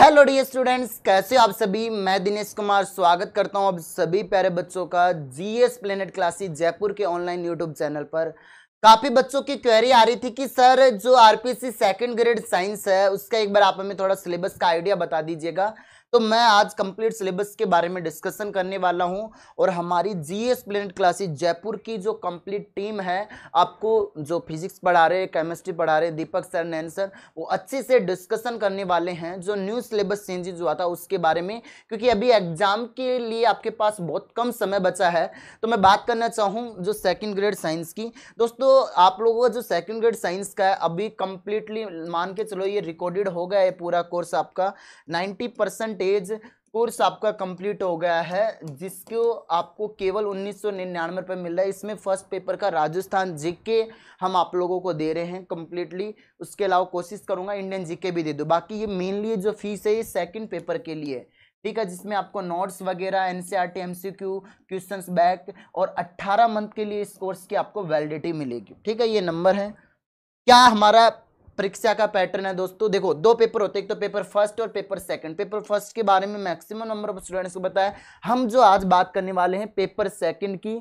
hello D students कैसे हो आप सभी मैं दिनेश कुमार स्वागत करता हूं आप सभी प्यारे बच्चों का जीएस प्लेनेट क्लासेस जयपुर के ऑनलाइन यूट्यूब चैनल पर काफ़ी बच्चों की क्वेरी आ रही थी कि सर जो आरपीसी सेकंड ग्रेड साइंस है उसका एक बार आप हमें थोड़ा सिलेबस का आइडिया बता दीजिएगा तो मैं आज कंप्लीट सिलेबस के बारे में डिस्कशन करने वाला हूं और हमारी जीएस प्लेनेट क्लासेस जयपुर की जो कंप्लीट टीम है आपको जो फिजिक्स पढ़ा रहे केमिस्ट्री पढ़ा रहे दीपक सर नैन सर वो अच्छे से डिस्कशन करने वाले हैं जो न्यू सिलेबस चेंजेज हुआ था उसके बारे में क्योंकि अभी एग्जाम के लिए आपके पास बहुत कम समय बचा है तो मैं बात करना चाहूँ जो सेकेंड ग्रेड साइंस की दोस्तों आप लोगों का जो सेकेंड ग्रेड साइंस का है अभी कंप्लीटली मान के चलो ये रिकॉर्डेड हो गया है पूरा कोर्स आपका नाइन्टी परसेंट परसेंटेज कोर्स आपका कंप्लीट हो गया है जिसको आपको केवल उन्नीस सौ निन्यानवे मिल रहा है इसमें फर्स्ट पेपर का राजस्थान जीके हम आप लोगों को दे रहे हैं कम्प्लीटली उसके अलावा कोशिश करूंगा इंडियन जीके भी दे दूँ बाकी ये मेनली जो फीस है ये सेकेंड पेपर के लिए ठीक है जिसमें आपको नोट्स वगैरह N C R T back और अट्ठारह मंथ के लिए इस कोर्स की आपको वैलिडिटी मिलेगी ठीक है ये नंबर है क्या हमारा परीक्षा का पैटर्न है दोस्तों देखो दो पेपर होते हैं एक तो पेपर फर्स्ट और पेपर सेकंड पेपर फर्स्ट के बारे में मैक्सिमम नंबर ऑफ स्टूडेंट्स को बताया हम जो आज बात करने वाले हैं पेपर सेकंड की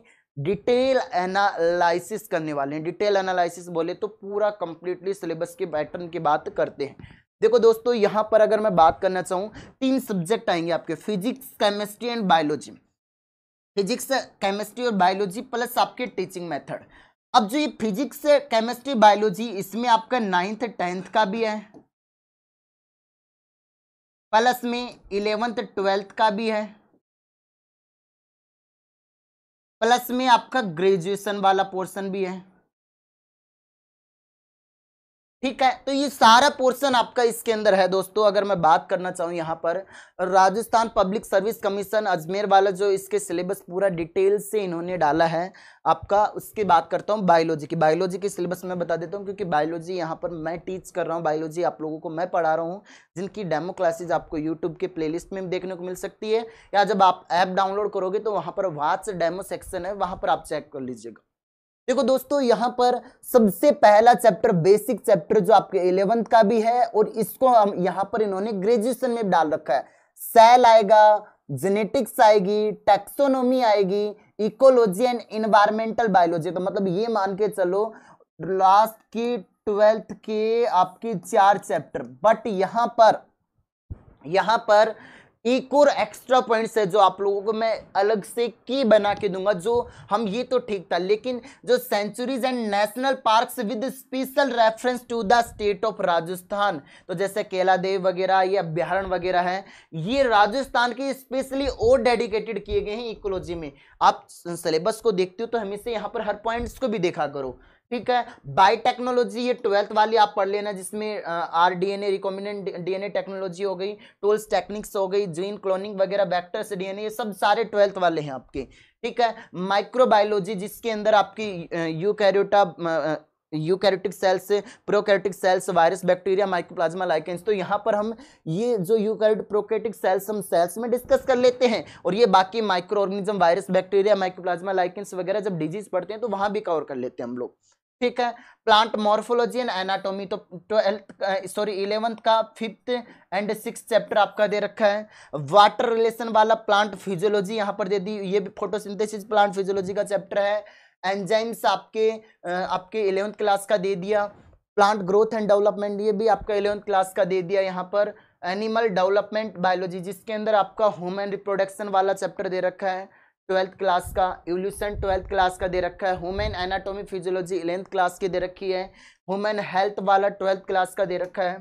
डिटेल एनालिसिस करने वाले हैं डिटेल एनालिसिस बोले तो पूरा कंप्लीटली सिलेबस के पैटर्न की बात करते हैं देखो दोस्तों यहाँ पर अगर मैं बात करना चाहूँ तीन सब्जेक्ट आएंगे आपके physics chemistry and biology physics chemistry और बायोलॉजी प्लस आपके टीचिंग मेथड अब जो ये फिजिक्स केमिस्ट्री बायोलॉजी इसमें आपका नाइन्थ टेंथ का भी है प्लस में इलेवेंथ ट्वेल्थ का भी है प्लस में आपका ग्रेजुएशन वाला पोर्शन भी है ठीक है तो ये सारा पोर्शन आपका इसके अंदर है दोस्तों अगर मैं बात करना चाहूँ यहाँ पर Rajasthan public service commission Ajmer वाला जो इसके सिलेबस पूरा डिटेल से इन्होंने डाला है आपका उसकी बात करता हूँ बायोलॉजी की बायोलॉजी के सिलेबस मैं बता देता हूँ क्योंकि बायोलॉजी यहाँ पर मैं टीच कर रहा हूँ बायोलॉजी आप लोगों को मैं पढ़ा रहा हूँ जिनकी डेमो क्लासेज आपको यूट्यूब के प्लेलिस्ट में देखने को मिल सकती है या जब आप ऐप डाउनलोड करोगे तो वहाँ पर वाच डेमो सेक्शन है वहाँ पर आप चेक कर लीजिएगा देखो दोस्तों यहां पर सबसे पहला चैप्टर बेसिक चैप्टर जो आपके इलेवंथ का भी है और इसको हम यहां पर इन्होंने ग्रेजुएशन में डाल रखा है सेल आएगा जेनेटिक्स आएगी टैक्सोनोमी आएगी इकोलॉजी एंड इन्वायरमेंटल बायोलॉजी तो मतलब ये मान के चलो लास्ट की ट्वेल्थ के आपके चार चैप्टर बट यहां पर यहां पर एक और एक्स्ट्रा पॉइंट्स है जो आप लोगों को मैं अलग से की बना के दूंगा जो हम ये तो ठीक था लेकिन जो sanctuaries and national parks with special reference to the state of Rajasthan तो जैसे केलादेव वगैरह या बिहारण वगैरह है ये राजस्थान के स्पेशली और डेडिकेटेड किए गए हैं इकोलॉजी में आप सिलेबस को देखते हो तो हमेशा यहाँ पर हर पॉइंट्स को भी देखा करो ठीक है बायोटेक्नोलॉजी ये ट्वेल्थ वाली आप पढ़ लेना जिसमें R D N A recombinant DNA technology हो गई टूल्स टेक्निक्स हो गई जीन क्लोनिंग वगैरह बैक्टर्स डीएनए ये सब सारे ट्वेल्थ वाले हैं आपके ठीक है माइक्रोबायोलॉजी जिसके अंदर आपकी eukaryota eukaryotic cells prokaryotic cells virus bacteria mycoplasma lichens तो यहाँ पर हम ये जो यूकैरियोट प्रोकैरियोटिक सेल्स हम सेल्स में डिस्कस कर लेते हैं और ये बाकी micro organism virus bacteria mycoplasma lichens वगैरह जब डिजीज पढ़ते हैं तो वहाँ भी कवर कर लेते हैं हम लोग ठीक है प्लांट मोर्फोलॉजी एंड एनाटोमी तो ट्वेल्थ सॉरी इलेवंथ का फिफ्थ एंड सिक्स चैप्टर आपका दे रखा है वाटर रिलेशन वाला प्लांट फिजियोलॉजी यहाँ पर दे दी ये भी फोटोसिंथेसिस प्लांट फिजियोलॉजी का चैप्टर है एंजाइम्स आपके आपके इलेवंथ क्लास का दे दिया प्लांट ग्रोथ एंड डेवलपमेंट ये भी आपका इलेवंथ क्लास का दे दिया यहाँ पर एनिमल डेवलपमेंट बायोलॉजी जिसके अंदर आपका ह्यूमन रिप्रोडक्शन वाला चैप्टर दे रखा है ट्वेल्थ क्लास का इवोल्यूशन ट्वेल्थ क्लास का दे रखा है human anatomy physiology eleventh class की दे रखी है ह्यूमन हेल्थ वाला ट्वेल्थ क्लास का दे रखा है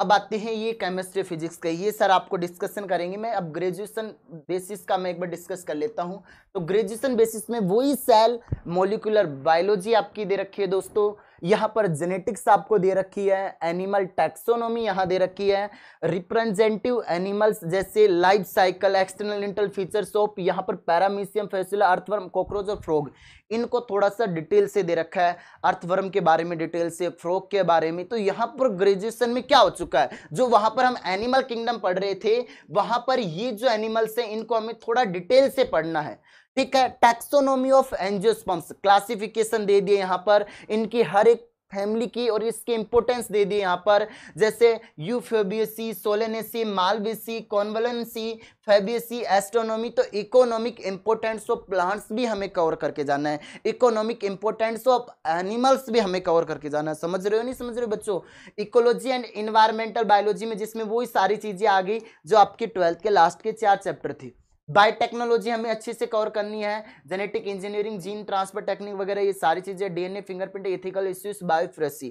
अब आते हैं ये केमिस्ट्री फिजिक्स के ये सर आपको डिस्कशन करेंगे मैं अब ग्रेजुएशन बेसिस का मैं एक बार डिस्कस कर लेता हूँ तो ग्रेजुएशन बेसिस में वही सेल मोलिकुलर बायोलॉजी आपकी दे रखी है दोस्तों यहाँ पर जेनेटिक्स आपको दे रखी है एनिमल टैक्सोनोमी यहाँ दे रखी है रिप्रेजेंटिव एनिमल्स जैसे life cycle external internal features of यहाँ पर पैरामीसियम फेसिला अर्थवर्म कॉकरोच और फ्रोग इनको थोड़ा सा डिटेल से दे रखा है अर्थवर्म के बारे में डिटेल से फ्रॉग के बारे में तो यहाँ पर ग्रेजुएशन में क्या हो चुका है जो वहाँ पर हम एनिमल किंगडम पढ़ रहे थे वहाँ पर ये जो एनिमल्स हैं इनको हमें थोड़ा डिटेल से पढ़ना है ठीक है टैक्सोनोमी ऑफ एंजियोस्पम्स क्लासिफिकेशन दे दिए यहाँ पर इनकी हर एक फैमिली की और इसके इंपोर्टेंस दे दिए यहाँ पर जैसे euphorbiaceae solanaceae malvaceae convolvulaceae fabaceae astronomy तो इकोनॉमिक इंपोर्टेंस ऑफ प्लांट्स भी हमें कवर करके जाना है इकोनॉमिक इंपोर्टेंस ऑफ एनिमल्स भी हमें कवर करके जाना है समझ रहे हो नहीं समझ रहे हो बच्चों इकोलॉजी एंड इन्वायरमेंटल बायोलॉजी में जिसमें वही सारी चीज़ें आ गई जो आपके ट्वेल्थ के लास्ट के चार चैप्टर थी बायोटेक्नोलॉजी हमें अच्छे से कवर करनी है genetic engineering gene transfer technique वगैरह ये सारी चीज़ें DNA fingerprint ethical issues biopiracy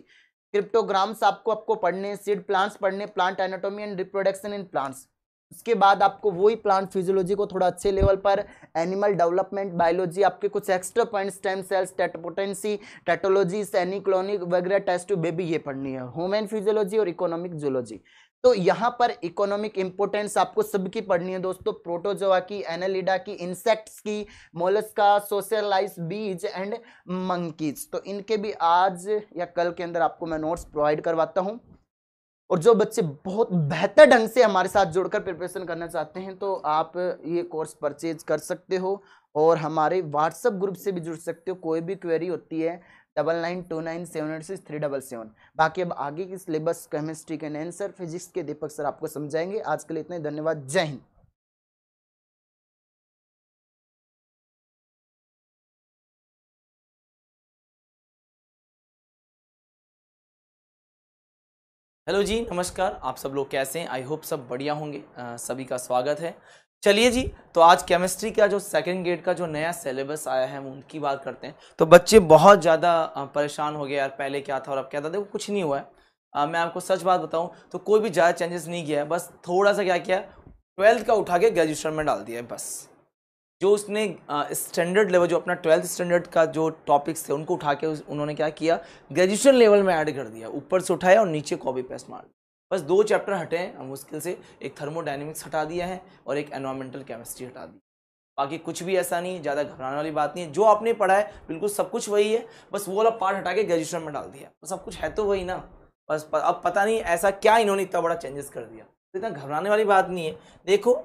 cryptogams आपको आपको पढ़ने सीड प्लांट्स पढ़ने plant anatomy and reproduction in plants उसके बाद आपको वही प्लांट फिजियोलॉजी को थोड़ा अच्छे लेवल पर एनिमल डेवलपमेंट बायोलॉजी आपके कुछ extra point stem cells totipotency teratology सैनिक्लोनिक वगैरह टेस्ट बेबी ये पढ़नी है ह्यूमन फिजियोलॉजी और इकोनॉमिक जोलॉजी तो यहाँ पर इकोनॉमिक इंपोर्टेंस आपको सबकी पढ़नी है दोस्तों प्रोटोजोआ की एनालिडा की इंसेक्ट्स की mollusca socialize bees and monkeys तो इनके भी आज या कल के अंदर आपको मैं नोट्स प्रोवाइड करवाता हूं और जो बच्चे बहुत बेहतर ढंग से हमारे साथ जुड़कर प्रिपरेशन करना चाहते हैं तो आप ये कोर्स परचेज कर सकते हो और हमारे व्हाट्सएप ग्रुप से भी जुड़ सकते हो कोई भी क्वेरी होती है double nine two nine seven eight six three double seven बाकी अब आगे की सिलेबस केमिस्ट्री के आंसर फिजिक्स के दीपक सर आपको समझाएंगे आज के लिए इतने धन्यवाद जय हिंद हेलो जी नमस्कार आप सब लोग कैसे हैं आई होप सब बढ़िया होंगे आ, सभी का स्वागत है चलिए जी तो आज केमिस्ट्री का जो सेकंड ग्रेड का जो नया सिलेबस आया है हम उनकी बात करते हैं तो बच्चे बहुत ज़्यादा परेशान हो गए यार पहले क्या था और अब क्या था देखो कुछ नहीं हुआ है आ, मैं आपको सच बात बताऊं तो कोई भी ज़्यादा चेंजेस नहीं किया है बस थोड़ा सा क्या किया ट्वेल्थ का उठा के ग्रेजुएशन में डाल दिया है बस जो उसने स्टैंडर्ड लेवल जो अपना ट्वेल्थ स्टैंडर्ड का जो टॉपिक्स थे उनको उठा के उन्होंने क्या किया ग्रेजुएशन लेवल में ऐड कर दिया ऊपर से उठाया और नीचे कॉपी पेस्ट मार बस दो चैप्टर हटे हैं मुश्किल से एक थर्मोडाइनमिक्स हटा दिया है और एक एनवायरमेंटल केमिस्ट्री हटा दी बाकी कुछ भी ऐसा नहीं ज़्यादा घबराने वाली बात नहीं है जो आपने पढ़ा है बिल्कुल सब कुछ वही है बस वो वाला पार्ट हटा के ग्रेजुएशन में डाल दिया तो सब कुछ है तो वही ना बस अब पता नहीं ऐसा क्या इन्होंने इतना बड़ा चेंजेस कर दिया तो इतना घबराने वाली बात नहीं है देखो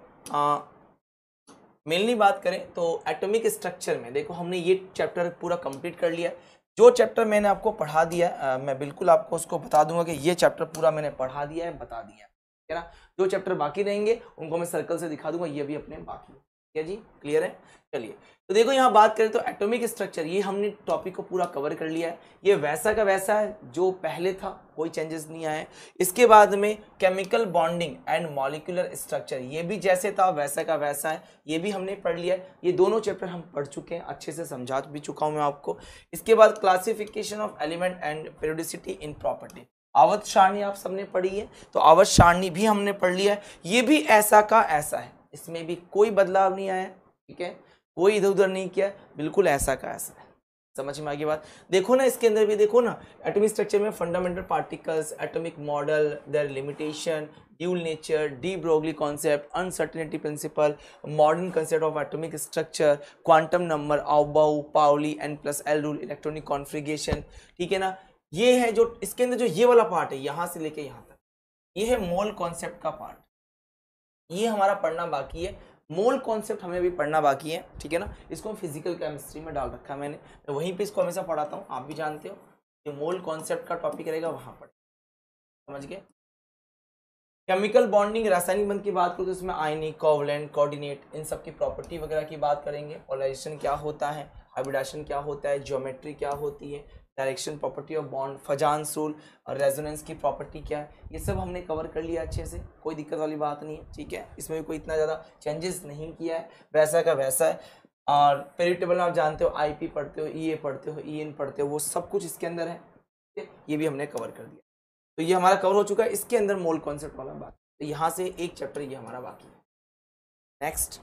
मेनली बात करें तो एटोमिक स्ट्रक्चर में देखो हमने ये चैप्टर पूरा कंप्लीट कर लिया जो चैप्टर मैंने आपको पढ़ा दिया आ, मैं बिल्कुल आपको उसको बता दूंगा कि ये चैप्टर पूरा मैंने पढ़ा दिया है बता दिया है ना जो चैप्टर बाकी रहेंगे उनको मैं सर्कल से दिखा दूंगा ये भी अपने बाकी है जी क्लियर है चलिए तो देखो यहाँ बात करें तो एटॉमिक स्ट्रक्चर ये हमने टॉपिक को पूरा कवर कर लिया है ये वैसा का वैसा है जो पहले था कोई चेंजेस नहीं आए इसके बाद में chemical bonding and molecular structure ये भी जैसे था वैसा का वैसा है ये भी हमने पढ़ लिया है ये दोनों चैप्टर हम पढ़ चुके हैं अच्छे से समझा भी चुका हूँ मैं आपको इसके बाद classification of element and periodicity in property आवत सारणी आप सबने पढ़ी है तो आवत सारणी भी हमने पढ़ लिया है ये भी ऐसा का ऐसा है इसमें भी कोई बदलाव नहीं आया ठीक है कोई इधर उधर नहीं किया बिल्कुल ऐसा का ऐसा है समझ में आगे बात देखो ना इसके अंदर भी देखो ना एटॉमिक स्ट्रक्चर में fundamental particles atomic model their limitation dual nature de Broglie concept uncertainty principle modern concept of atomic structure quantum number aufbau Pauli n plus l rule electronic configuration ठीक है ना ये है जो इसके अंदर जो ये वाला पार्ट है यहाँ से लेके यहाँ तक ये है मोल कॉन्सेप्ट का पार्ट ये हमारा पढ़ना बाकी है मोल कॉन्सेप्ट हमें अभी पढ़ना बाकी है ठीक है ना इसको हम फिजिकल केमिस्ट्री में डाल रखा है मैंने वहीं पे इसको हमेशा पढ़ाता हूँ आप भी जानते हो कि मोल कॉन्सेप्ट का टॉपिक रहेगा वहाँ पर समझ गए केमिकल बॉन्डिंग रासायनिक बंध की बात करो तो इसमें आयनिक कोवलेंट कोऑर्डिनेट इन सब की प्रॉपर्टी वगैरह की बात करेंगे पोलराइजेशन क्या होता है हाइब्रिडाइजेशन क्या होता है ज्योमेट्री क्या होती है direction property of bond Fajans rule और रेजोनेंस की प्रॉपर्टी क्या है ये सब हमने कवर कर लिया अच्छे से कोई दिक्कत वाली बात नहीं है ठीक है इसमें भी कोई इतना ज़्यादा चेंजेस नहीं किया है वैसा का वैसा है और पेरिटेबल आप जानते हो आईपी पढ़ते हो ईए e पढ़ते हो ईएन e पढ़ते हो वो सब कुछ इसके अंदर है ये भी हमने कवर कर दिया तो ये हमारा कवर हो चुका है इसके अंदर मोल कॉन्सेप्ट वाला बात तो यहाँ से एक चैप्टर ये हमारा बाकी है नेक्स्ट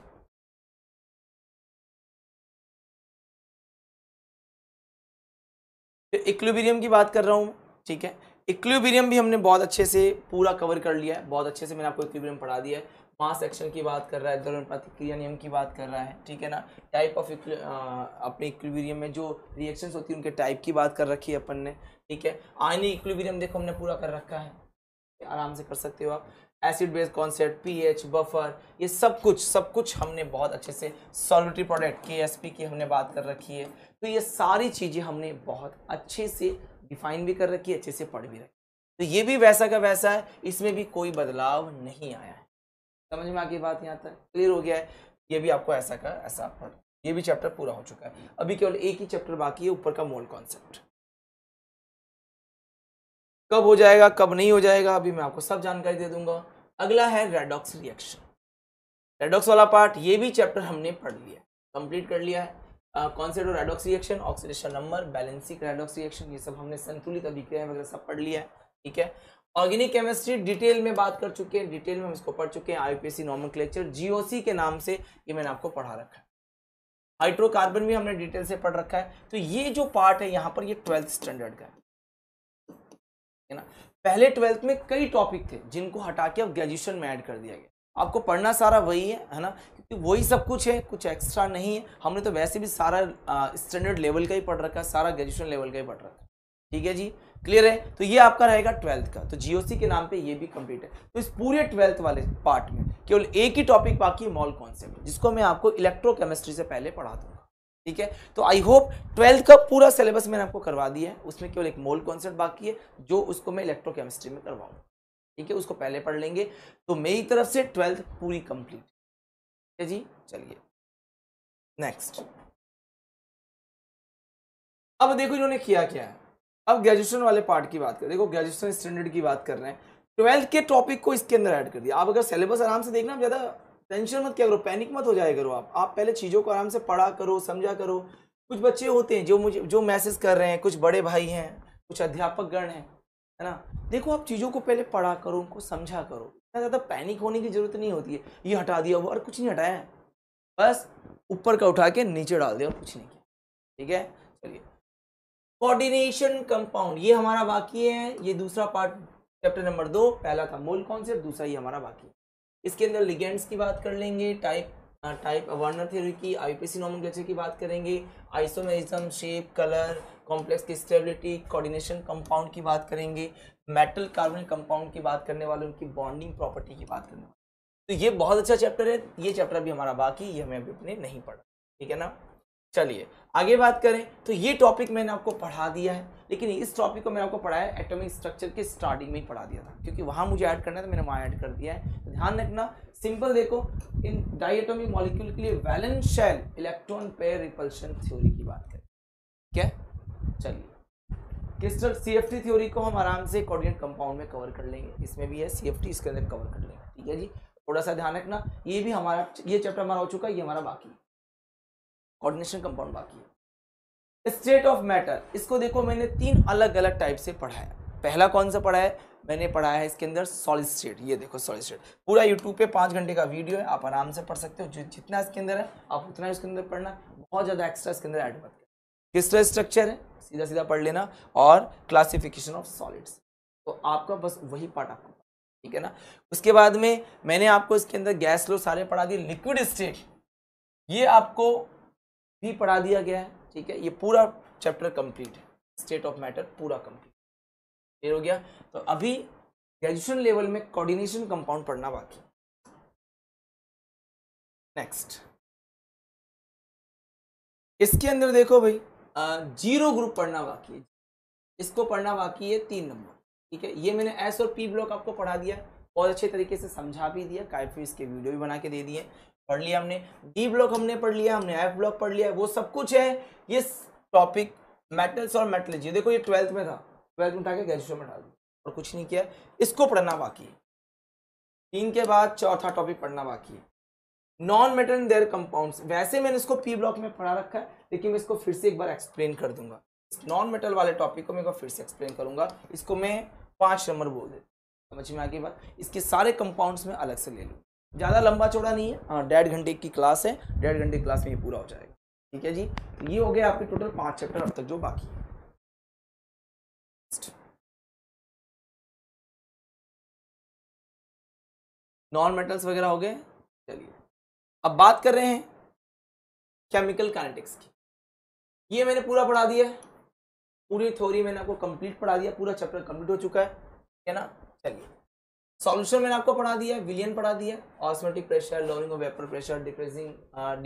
फिर इक्लोबीरियम की बात कर रहा हूँ ठीक है इक्लोबीरियम भी हमने बहुत अच्छे से पूरा कवर कर लिया है बहुत अच्छे से मैंने आपको इक्लोबीरियम पढ़ा दिया है मास एक्शन की बात कर रहा है द्रव्यमान प्रतिक्रिया नियम की बात कर रहा है ठीक है ना टाइप ऑफ अपने इक्विबीरियम में जो रिएक्शंस होती है उनके टाइप की बात कर रखी है अपन ने ठीक है आयनिक इक्विबीरियम देखो हमने पूरा कर रखा है आराम से कर सकते हो आप acid base concept H buffer ये सब कुछ सब कुछ हमने बहुत अच्छे से सॉलिटरी प्रोडक्ट के एस की हमने बात कर रखी है तो ये सारी चीज़ें हमने बहुत अच्छे से डिफाइन भी कर रखी है अच्छे से पढ़ भी रखी तो ये भी वैसा का वैसा है इसमें भी कोई बदलाव नहीं आया है समझ में आगे बात यहाँ तक क्लियर हो गया है ये भी आपको ऐसा का ऐसा पढ़ ये भी चैप्टर पूरा हो चुका है अभी केवल एक ही चैप्टर बाकी है ऊपर का मोल कॉन्सेप्ट कब हो जाएगा कब नहीं हो जाएगा अभी मैं आपको सब जानकारी दे दूंगा अगला है रेडॉक्स रिएक्शन रेडॉक्स वाला पार्ट ये भी चैप्टर हमने पढ़ लिया कंप्लीट कर लिया है कॉन्सेप्ट और redox reaction oxidation number balancing redox reaction ये सब हमने संतुलित अभिक्रियाएं वगैरह सब पढ़ लिया है ठीक है ऑर्गेनिक केमिस्ट्री डिटेल में बात कर चुके हैं डिटेल में हम इसको पढ़ चुके हैं आईपीएससी नॉर्मल क्लेक्चर जीओसी के नाम से ये मैंने आपको पढ़ा रखा है हाइड्रोकार्बन भी हमने डिटेल से पढ़ रखा है तो ये जो पार्ट है यहाँ पर ये ट्वेल्थ स्टैंडर्ड का है ना पहले ट्वेल्थ में कई टॉपिक थे जिनको हटा के अब ग्रेजुएशन में ऐड कर दिया गया आपको पढ़ना सारा वही है है ना क्योंकि वही सब कुछ है कुछ एक्स्ट्रा नहीं है हमने तो वैसे भी सारा स्टैंडर्ड लेवल का ही पढ़ रखा है सारा ग्रेजुएशन लेवल का ही पढ़ रखा है ठीक है जी क्लियर है तो ये आपका रहेगा ट्वेल्थ का तो जीओसी के नाम पे ये भी कंप्लीट है तो इस पूरे ट्वेल्थ वाले पार्ट में केवल एक ही टॉपिक बाकी है मॉल कॉन्सेप्ट जिसको मैं आपको इलेक्ट्रोकेमिस्ट्री से पहले पढ़ा दूंगा ठीक है तो आई होप ट्वेल्थ का पूरा सिलेबस मैंने आपको करवा दिया है उसमें केवल एक मोल कॉन्सेप्ट बाकी है जो उसको मैं इलेक्ट्रोकेमिस्ट्री में करवाऊंगा ठीक है उसको पहले पढ़ लेंगे तो मेरी तरफ से ट्वेल्थ पूरी कंप्लीट ठीक है जी चलिए नेक्स्ट अब देखो इन्होंने किया क्या है अब ग्रेजुएशन वाले पार्ट की बात करें देखो ग्रेजुएशन स्टैंडर्ड की बात कर रहे हैं ट्वेल्थ के टॉपिक को इसके अंदर ऐड कर दिया आप अगर सिलेबस आराम से देखना ज़्यादा टेंशन मत क्या करो पैनिक मत हो जाए करो आप आप पहले चीज़ों को आराम से पढ़ा करो समझा करो कुछ बच्चे होते हैं जो मुझे जो मैसेज कर रहे हैं कुछ बड़े भाई हैं कुछ अध्यापक गण हैं है ना देखो आप चीज़ों को पहले पढ़ा करो उनको समझा करो इतना ज़्यादा पैनिक होने की ज़रूरत नहीं होती है ये हटा दिया वो और कुछ नहीं हटाया बस ऊपर का उठा के नीचे डाल दिया और कुछ नहीं किया ठीक है चलिए कोऑर्डिनेशन कंपाउंड ये हमारा बाकी है ये दूसरा पार्ट चैप्टर नंबर दो पहला था मूल कॉन्सेप्ट दूसरा ये हमारा बाकी है इसके अंदर लिगेंड्स की बात कर लेंगे टाइप टाइप वर्नर थ्योरी की आईपीसी नॉमन की बात करेंगे आइसोमेरिज्म शेप कलर कॉम्प्लेक्स की स्टेबिलिटी कोऑर्डिनेशन कंपाउंड की बात करेंगे मेटल कार्बन कंपाउंड की बात करने वाले उनकी बॉन्डिंग प्रॉपर्टी की बात करने वाले तो ये बहुत अच्छा चैप्टर है ये चैप्टर भी हमारा बाकी ये हमें अभी अपने नहीं पढ़ा ठीक है ना चलिए आगे बात करें तो ये टॉपिक मैंने आपको पढ़ा दिया है लेकिन इस टॉपिक को मैंने आपको पढ़ाया एटॉमिक स्ट्रक्चर के स्टार्टिंग में ही पढ़ा दिया था क्योंकि वहाँ मुझे ऐड करना था मैंने वहाँ ऐड कर दिया है तो ध्यान रखना सिंपल देखो इन डाइएटोमिक मॉलिक्यूल के लिए valence shell electron pair repulsion theory की बात करें क्या क्रिस्टल सी थ्योरी को हम आराम से कोऑर्डिनेट कंपाउंड में कवर कर लेंगे इसमें भी है सी इसके अंदर कवर कर लेंगे ठीक है जी थोड़ा सा ध्यान रखना ये भी हमारा ये चैप्टर हमारा हो चुका है ये हमारा बाकी कोऑर्डिनेशन कंपाउंड बाकी है स्टेट ऑफ मैटर इसको देखो मैंने तीन अलग अलग टाइप से पढ़ाया है पहला कौन सा पढ़ा है मैंने पढ़ाया है इसके अंदर सॉलिड स्टेट ये देखो सॉलिड स्टेट पूरा यूट्यूब पे पाँच घंटे का वीडियो है आप आराम से पढ़ सकते हो जितना इसके अंदर है आप उतना इसके अंदर पढ़ना बहुत ज़्यादा एक्स्ट्रा इसके अंदर एड मत किस तरह स्ट्रक्चर है सीधा सीधा पढ़ लेना और क्लासिफिकेशन ऑफ सॉलिड्स तो आपका बस वही पार्ट आपको ठीक है ना उसके बाद में मैंने आपको इसके अंदर गैस लो सारे पढ़ा दिए लिक्विड स्टेट ये आपको भी पढ़ा दिया गया है ठीक है ये पूरा चैप्टर कंप्लीट है स्टेट ऑफ मैटर पूरा कंप्लीट क्लियर हो गया तो अभी ग्रेजुएशन लेवल में कोऑर्डिनेशन कंपाउंड पढ़ना बाकी नेक्स्ट इसके अंदर देखो भाई जीरो ग्रुप पढ़ना बाकी है इसको पढ़ना बाकी है तीन नंबर ठीक है ये मैंने एस और पी ब्लॉक आपको पढ़ा दिया बहुत अच्छे तरीके से समझा भी दिया काफ़ी इसके वीडियो भी बना के दे दिए पढ़ लिया हमने डी ब्लॉक हमने पढ़ लिया हमने एफ ब्लॉक पढ़ लिया वो सब कुछ है ये टॉपिक मेटल्स और मेटलर्जी देखो ये ट्वेल्थ में था ट्वेल्थ में उठा के ग्रेजुएशन में डाल दिया और कुछ नहीं किया इसको पढ़ना बाकी है तीन के बाद चौथा टॉपिक पढ़ना बाकी है नॉन मेटल देयर कंपाउंड्स वैसे मैंने इसको पी ब्लॉक में पढ़ा रखा है लेकिन मैं इसको फिर से एक बार एक्सप्लेन कर दूंगा नॉन मेटल वाले टॉपिक को मैं फिर से एक्सप्लेन करूंगा इसको मैं पांच नंबर बोल देता समझ में आगे बात इसके सारे कंपाउंड्स में अलग से ले लूँ ज़्यादा लंबा चौड़ा नहीं है हाँ डेढ़ घंटे की क्लास है डेढ़ घंटे क्लास में ये पूरा हो जाएगा ठीक है जी ये हो गया आपके टोटल पाँच चैप्टर अब तक जो बाकी है नॉन मेटल्स वगैरह हो गए चलिए अब बात कर रहे हैं केमिकल काइनेटिक्स की ये मैंने पूरा पढ़ा दिया पूरी थ्योरी मैंने आपको कंप्लीट पढ़ा दिया पूरा चैप्टर कंप्लीट हो चुका है ठीक है ना चलिए सॉल्यूशन मैंने आपको पढ़ा दिया विलियन पढ़ा दिया osmotic pressure lowering of vapour pressure depressing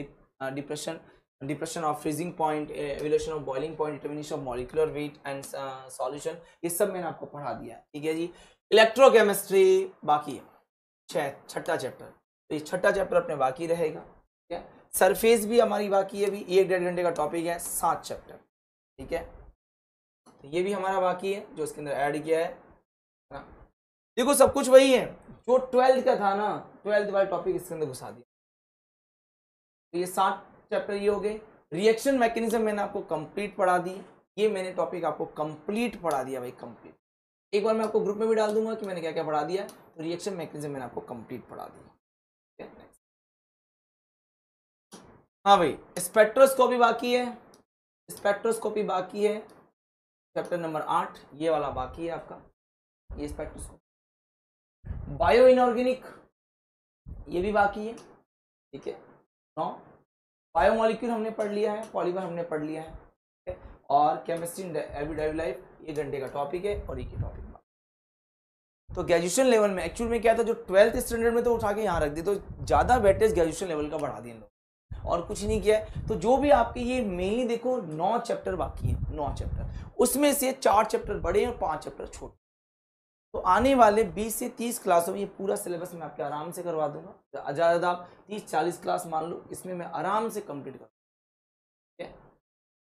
depression depression of freezing point elevation of boiling point determination of molecular weight and solution ये सब मैंने आपको पढ़ा दिया ठीक है जी इलेक्ट्रोकेमिस्ट्री बाकी है छठा चैप्टर तो ये छठा चैप्टर अपने बाकी रहेगा ठीक है सरफेस भी हमारी बाकी है अभी एक डेढ़ घंटे का टॉपिक है सात चैप्टर ठीक है तो ये भी हमारा बाकी है जो इसके अंदर ऐड किया है ना देखो सब कुछ वही है जो ट्वेल्थ का था ना ट्वेल्थ वाला टॉपिक इसके अंदर घुसा दिया तो ये सात चैप्टर ये हो गए रिएक्शन मैकेनिज्म मैंने आपको कंप्लीट पढ़ा दी ये मैंने टॉपिक आपको कंप्लीट पढ़ा दिया भाई कंप्लीट एक बार मैं आपको ग्रुप में भी डाल दूंगा कि मैंने क्या क्या पढ़ा दिया तो रिएक्शन मैकेनिज्म मैंने आपको कंप्लीट पढ़ा दिया हाँ भाई स्पेक्ट्रोस्कोपी बाकी है स्पेक्ट्रोस्कोपी बाकी है चैप्टर नंबर आठ ये वाला बाकी है आपका ये स्पेक्ट्रोस्कोपी बायो इनऑर्गेनिक ये भी बाकी है ठीक है नौ बायोमोलिक्यूल हमने पढ़ लिया है पॉलीमर हमने पढ़ लिया है ठीक है और केमिस्ट्री एवरीडे लाइफ ये घंटे का टॉपिक है और एक ही टॉपिक तो ग्रेजुएशन लेवल में एक्चुअल में क्या था जो ट्वेल्थ स्टैंडर्ड में तो उठा के यहाँ रख दिए तो ज़्यादा वेटेज ग्रेजुएशन लेवल का बढ़ा दिए लोग और कुछ नहीं किया है तो जो भी आपके ये मेनली देखो नौ चैप्टर बाकी है नौ चैप्टर उसमें से चार चैप्टर बड़े और पांच चैप्टर छोटे तो आने वाले 20 से 30 क्लासों में ये पूरा सिलेबस मैं आपके आराम से करवा दूंगा ज़्यादा आप तीस चालीस क्लास मान लो इसमें मैं आराम से कंप्लीट कर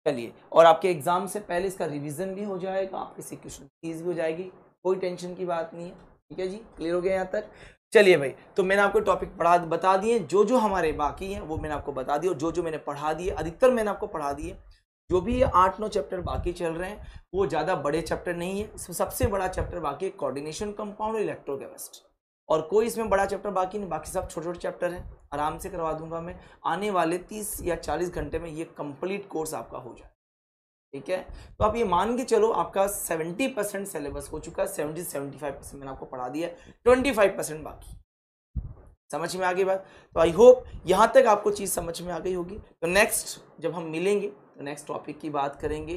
चलिए और आपके एग्ज़ाम से पहले इसका रिवीजन भी हो जाएगा आपकी सिक्वेशन चीज़ भी हो जाएगी कोई टेंशन की बात नहीं है ठीक है जी क्लियर हो गया यहाँ तक चलिए भाई तो मैंने आपको टॉपिक पढ़ा बता दिए जो जो हमारे बाकी हैं वो मैंने आपको बता दिए और जो जो मैंने पढ़ा दिए अधिकतर मैंने आपको पढ़ा दिए जो भी ये आठ नौ चैप्टर बाकी चल रहे हैं वो ज़्यादा बड़े चैप्टर नहीं है इसमें सबसे बड़ा चैप्टर बाकी है कॉर्डिनेशन कंपाउंड इलेक्ट्रोकेमिस्ट इलेक्ट्रोकेमिस्ट्री और कोई इसमें बड़ा चैप्टर बाकी नहीं बाकी सब छोटे छोटे चैप्टर हैं आराम से करवा दूंगा मैं आने वाले तीस या चालीस घंटे में ये कंप्लीट कोर्स आपका हो जाए ठीक है तो आप ये मान के चलो आपका 70 परसेंट सिलेबस हो चुका है सेवेंटी सेवेंटी फाइव परसेंट मैंने आपको पढ़ा दिया ट्वेंटी फाइव परसेंट बाकी समझ में आ गई बात तो आई होप यहाँ तक आपको चीज़ समझ में आ गई होगी तो नेक्स्ट जब हम मिलेंगे तो नेक्स्ट टॉपिक की बात करेंगे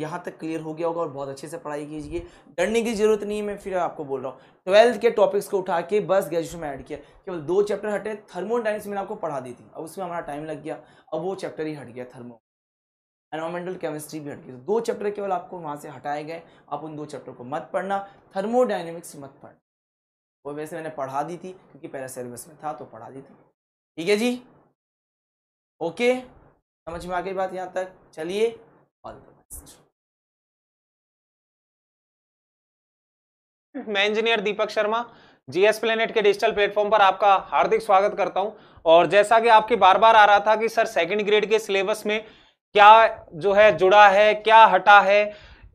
यहाँ तक क्लियर हो गया होगा और बहुत अच्छे से पढ़ाई कीजिए डरने की जरूरत नहीं है मैं फिर आपको बोल रहा हूँ ट्वेल्थ के टॉपिक्स को उठा के बस ग्रेजुएशन में ऐड किया केवल दो चैप्टर हटे थर्मोडाइनिक्स मैंने आपको पढ़ा दी थी अब उसमें हमारा टाइम लग गया अब वो चैप्टर ही हट गया थर्मो एनवायरमेंटल केमिस्ट्री भी हटी दो चैप्टर केवल आपको वहाँ से हटाए गए आप उन दो चैप्टर को मत पढ़ना थर्मोडाइनमिक्स मत पढ़ना वो वैसे मैंने पढ़ा दी थी क्योंकि पहला सिलेबस में था तो पढ़ा दी थी ठीक है जी ओके समझ में आ गई बात यहाँ तक चलिए ऑल द बेस्ट मैं engineer Deepak Sharma GS planet के डिजिटल प्लेटफॉर्म पर आपका हार्दिक स्वागत करता हूं और जैसा कि आपके बार बार आ रहा था कि सर सेकंड ग्रेड के सिलेबस में क्या जो है जुड़ा है क्या हटा है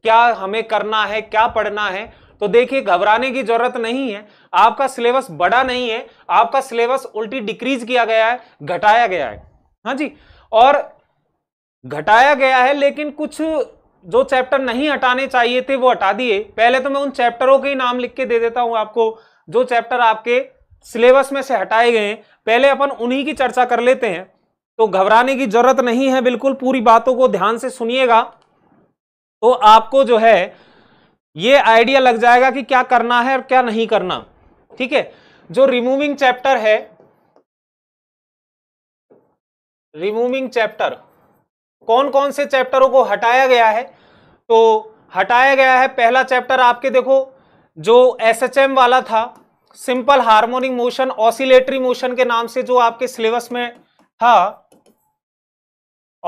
क्या हमें करना है क्या पढ़ना है तो देखिए घबराने की जरूरत नहीं है आपका सिलेबस बड़ा नहीं है आपका सिलेबस उल्टी डिक्रीज किया गया है घटाया गया है हाँ जी और घटाया गया है लेकिन कुछ जो चैप्टर नहीं हटाने चाहिए थे वो हटा दिए पहले तो मैं उन चैप्टरों के ही नाम लिख के दे देता हूं आपको जो चैप्टर आपके सिलेबस में से हटाए गए हैं पहले अपन उन्हीं की चर्चा कर लेते हैं तो घबराने की जरूरत नहीं है बिल्कुल पूरी बातों को ध्यान से सुनिएगा तो आपको जो है ये आइडिया लग जाएगा कि क्या करना है और क्या नहीं करना ठीक है जो रिमूविंग चैप्टर है रिमूविंग चैप्टर कौन कौन से चैप्टरों को हटाया गया है तो हटाया गया है पहला चैप्टर आपके देखो जो एस वाला था simple harmonic motion oscillatory motion के नाम से जो आपके सिलेबस में था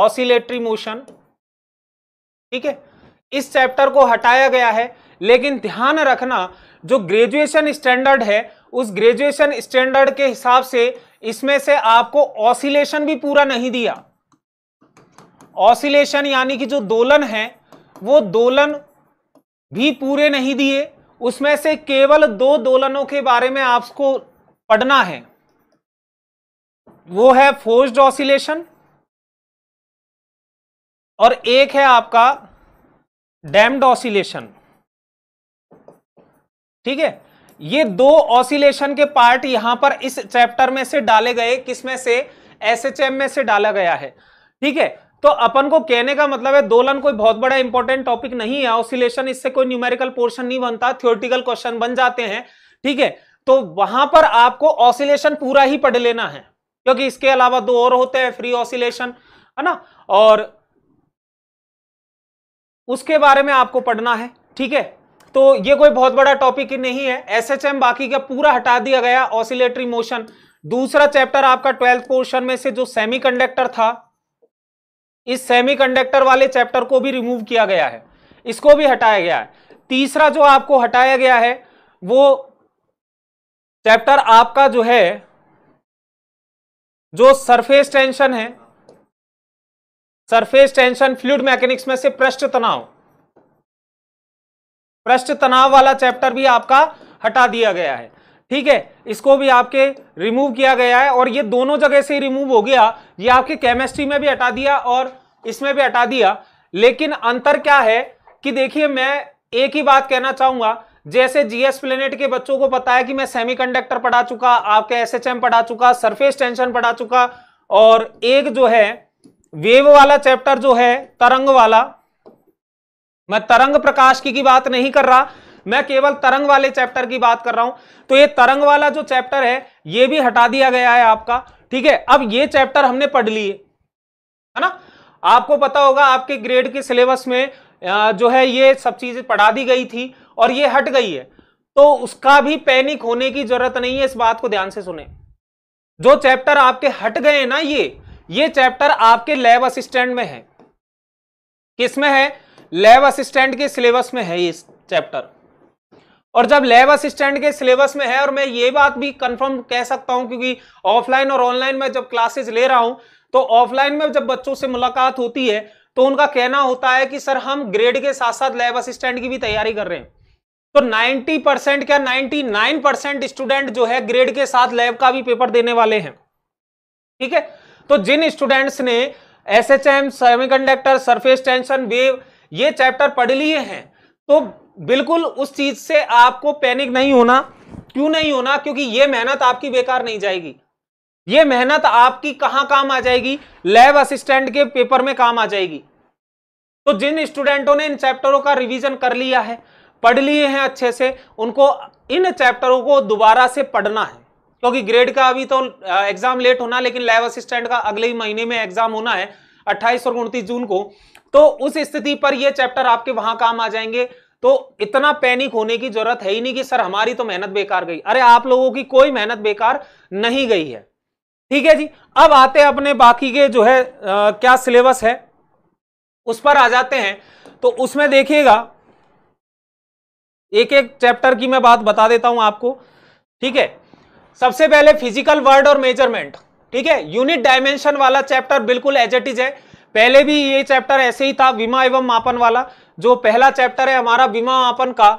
ऑसिलेटरी मोशन ठीक है इस चैप्टर को हटाया गया है लेकिन ध्यान रखना जो ग्रेजुएशन स्टैंडर्ड है उस ग्रेजुएशन स्टैंडर्ड के हिसाब से इसमें से आपको ऑसिलेशन भी पूरा नहीं दिया ऑसिलेशन यानी कि जो दोलन है वो दोलन भी पूरे नहीं दिए उसमें से केवल दो दोलनों के बारे में आपको पढ़ना है वो है फोर्स्ड ऑसिलेशन और एक है आपका डैम्ड ऑसिलेशन ठीक है ये दो ऑसिलेशन के पार्ट यहां पर इस चैप्टर में से डाले गए किसमें से एसएचएम में से डाला गया है ठीक है तो अपन को कहने का मतलब है दोलन कोई बहुत बड़ा इंपॉर्टेंट टॉपिक नहीं है ऑसिलेशन इससे कोई न्यूमेरिकल पोर्शन नहीं बनता थियोरटिकल क्वेश्चन बन जाते हैं ठीक है तो वहां पर आपको ऑसिलेशन पूरा ही पढ़ लेना है क्योंकि इसके अलावा दो और होते हैं फ्री ऑसिलेशन है ना और उसके बारे में आपको पढ़ना है ठीक है तो ये कोई बहुत बड़ा टॉपिक नहीं है एसएचएम बाकी का पूरा हटा दिया गया ऑसिलेटरी मोशन दूसरा चैप्टर आपका ट्वेल्थ पोर्शन में से जो सेमीकंडक्टर था इस सेमीकंडक्टर वाले चैप्टर को भी रिमूव किया गया है इसको भी हटाया गया है तीसरा जो आपको हटाया गया है वो चैप्टर आपका जो है जो सरफेस टेंशन है सरफेस टेंशन फ्लूड मैकेनिक्स में से पृष्ठ तनाव पृष्ठ तनाव वाला चैप्टर भी आपका हटा दिया गया है ठीक है इसको भी आपके रिमूव किया गया है और ये दोनों जगह से रिमूव हो गया ये आपके केमिस्ट्री में भी हटा दिया और इसमें भी हटा दिया लेकिन अंतर क्या है कि देखिए मैं एक ही बात कहना चाहूंगा जैसे जीएस प्लेनेट के बच्चों को पता है कि मैं सेमीकंडक्टर पढ़ा चुका आपके एसएचएम पढ़ा चुका सरफेस टेंशन पढ़ा चुका और एक जो है वेव वाला चैप्टर जो है तरंग वाला मैं तरंग प्रकाश की, की बात नहीं कर रहा मैं केवल तरंग वाले चैप्टर की बात कर रहा हूं तो ये तरंग वाला जो चैप्टर है ये भी हटा दिया गया है आपका ठीक है अब ये चैप्टर हमने पढ़ लिए है ना आपको पता होगा आपके ग्रेड के सिलेबस में जो है ये सब चीजें पढ़ा दी गई थी और ये हट गई है तो उसका भी पैनिक होने की जरूरत नहीं है इस बात को ध्यान से सुने जो चैप्टर आपके हट गए ना ये ये चैप्टर आपके लैब असिस्टेंट में है किस में है लैब असिस्टेंट के सिलेबस में है ये चैप्टर और जब लैब असिस्टेंट के सिलेबस में है और मैं ये बात भी कंफर्म कह सकता हूं क्योंकि ऑफलाइन और ऑनलाइन में जब क्लासेस ले रहा हूं तो ऑफलाइन में जब बच्चों से मुलाकात होती है तो उनका कहना होता है कि सर हम ग्रेड के साथ साथ लैब असिस्टेंट की भी तैयारी कर रहे हैं तो 90 परसेंट क्या 99 परसेंट स्टूडेंट जो है ग्रेड के साथ लैब का भी पेपर देने वाले हैं ठीक है तो जिन स्टूडेंट्स ने S H M semi conductor surface tension wave ये चैप्टर पढ़ लिए हैं तो बिल्कुल उस चीज से आपको पैनिक नहीं होना क्यों नहीं होना क्योंकि ये मेहनत आपकी बेकार नहीं जाएगी ये मेहनत आपकी कहां काम आ जाएगी लैब असिस्टेंट के पेपर में काम आ जाएगी तो जिन स्टूडेंटों ने इन चैप्टरों का रिवीजन कर लिया है पढ़ लिए हैं अच्छे से उनको इन चैप्टरों को दोबारा से पढ़ना है क्योंकि ग्रेड का अभी तो एग्जाम लेट होना लेकिन लैब असिस्टेंट का अगले ही महीने में एग्जाम होना है 28 और उनतीस जून को तो उस स्थिति पर ये चैप्टर आपके वहां काम आ जाएंगे तो इतना पैनिक होने की जरूरत है ही नहीं कि सर हमारी तो मेहनत बेकार गई अरे आप लोगों की कोई मेहनत बेकार नहीं गई है ठीक है जी अब आते हैं अपने बाकी के जो है आ, क्या सिलेबस है उस पर आ जाते हैं तो उसमें देखिएगा एक एक चैप्टर की मैं बात बता देता हूं आपको ठीक है सबसे पहले फिजिकल वर्ड और मेजरमेंट ठीक है यूनिट डायमेंशन वाला चैप्टर बिल्कुल एज एट इज है पहले भी ये चैप्टर ऐसे ही था विमा एवं मापन वाला जो पहला चैप्टर है हमारा विमा मापन का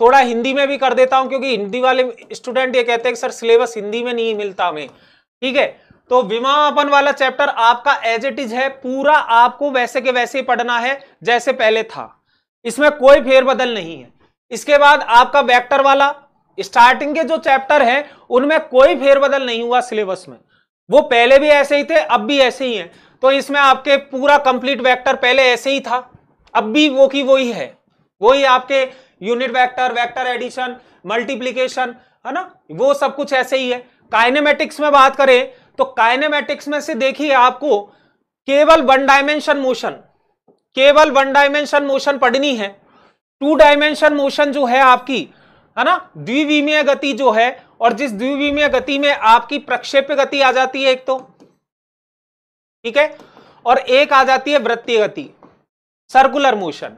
थोड़ा हिंदी में भी कर देता हूं क्योंकि हिंदी वाले स्टूडेंट ये कहते हैं सर सिलेबस हिंदी में नहीं मिलता हमें ठीक है तो विमा मापन वाला चैप्टर आपका एज एट इज है पूरा आपको वैसे के वैसे ही पढ़ना है जैसे पहले था इसमें कोई फेरबदल नहीं है इसके बाद आपका वेक्टर वाला स्टार्टिंग के जो चैप्टर हैं उनमें कोई फेरबदल नहीं हुआ सिलेबस में वो पहले भी ऐसे ही थे अब भी ऐसे ही हैं तो इसमें आपके पूरा कंप्लीट वेक्टर पहले ऐसे ही था अब भी वो की वही है वही आपके unit vector vector addition multiplication है ना वो सब कुछ ऐसे ही है काइनेमेटिक्स में बात करें तो काइनेमेटिक्स में से देखिए आपको केवल वन डायमेंशन मोशन केवल वन डायमेंशन मोशन पढ़नी है टू डायमेंशन मोशन जो है आपकी है ना द्विविमीय गति जो है और जिस द्विविमीय गति में आपकी प्रक्षेप्य गति आ जाती है एक तो ठीक है और एक आ जाती है वृत्तीय गति सर्कुलर मोशन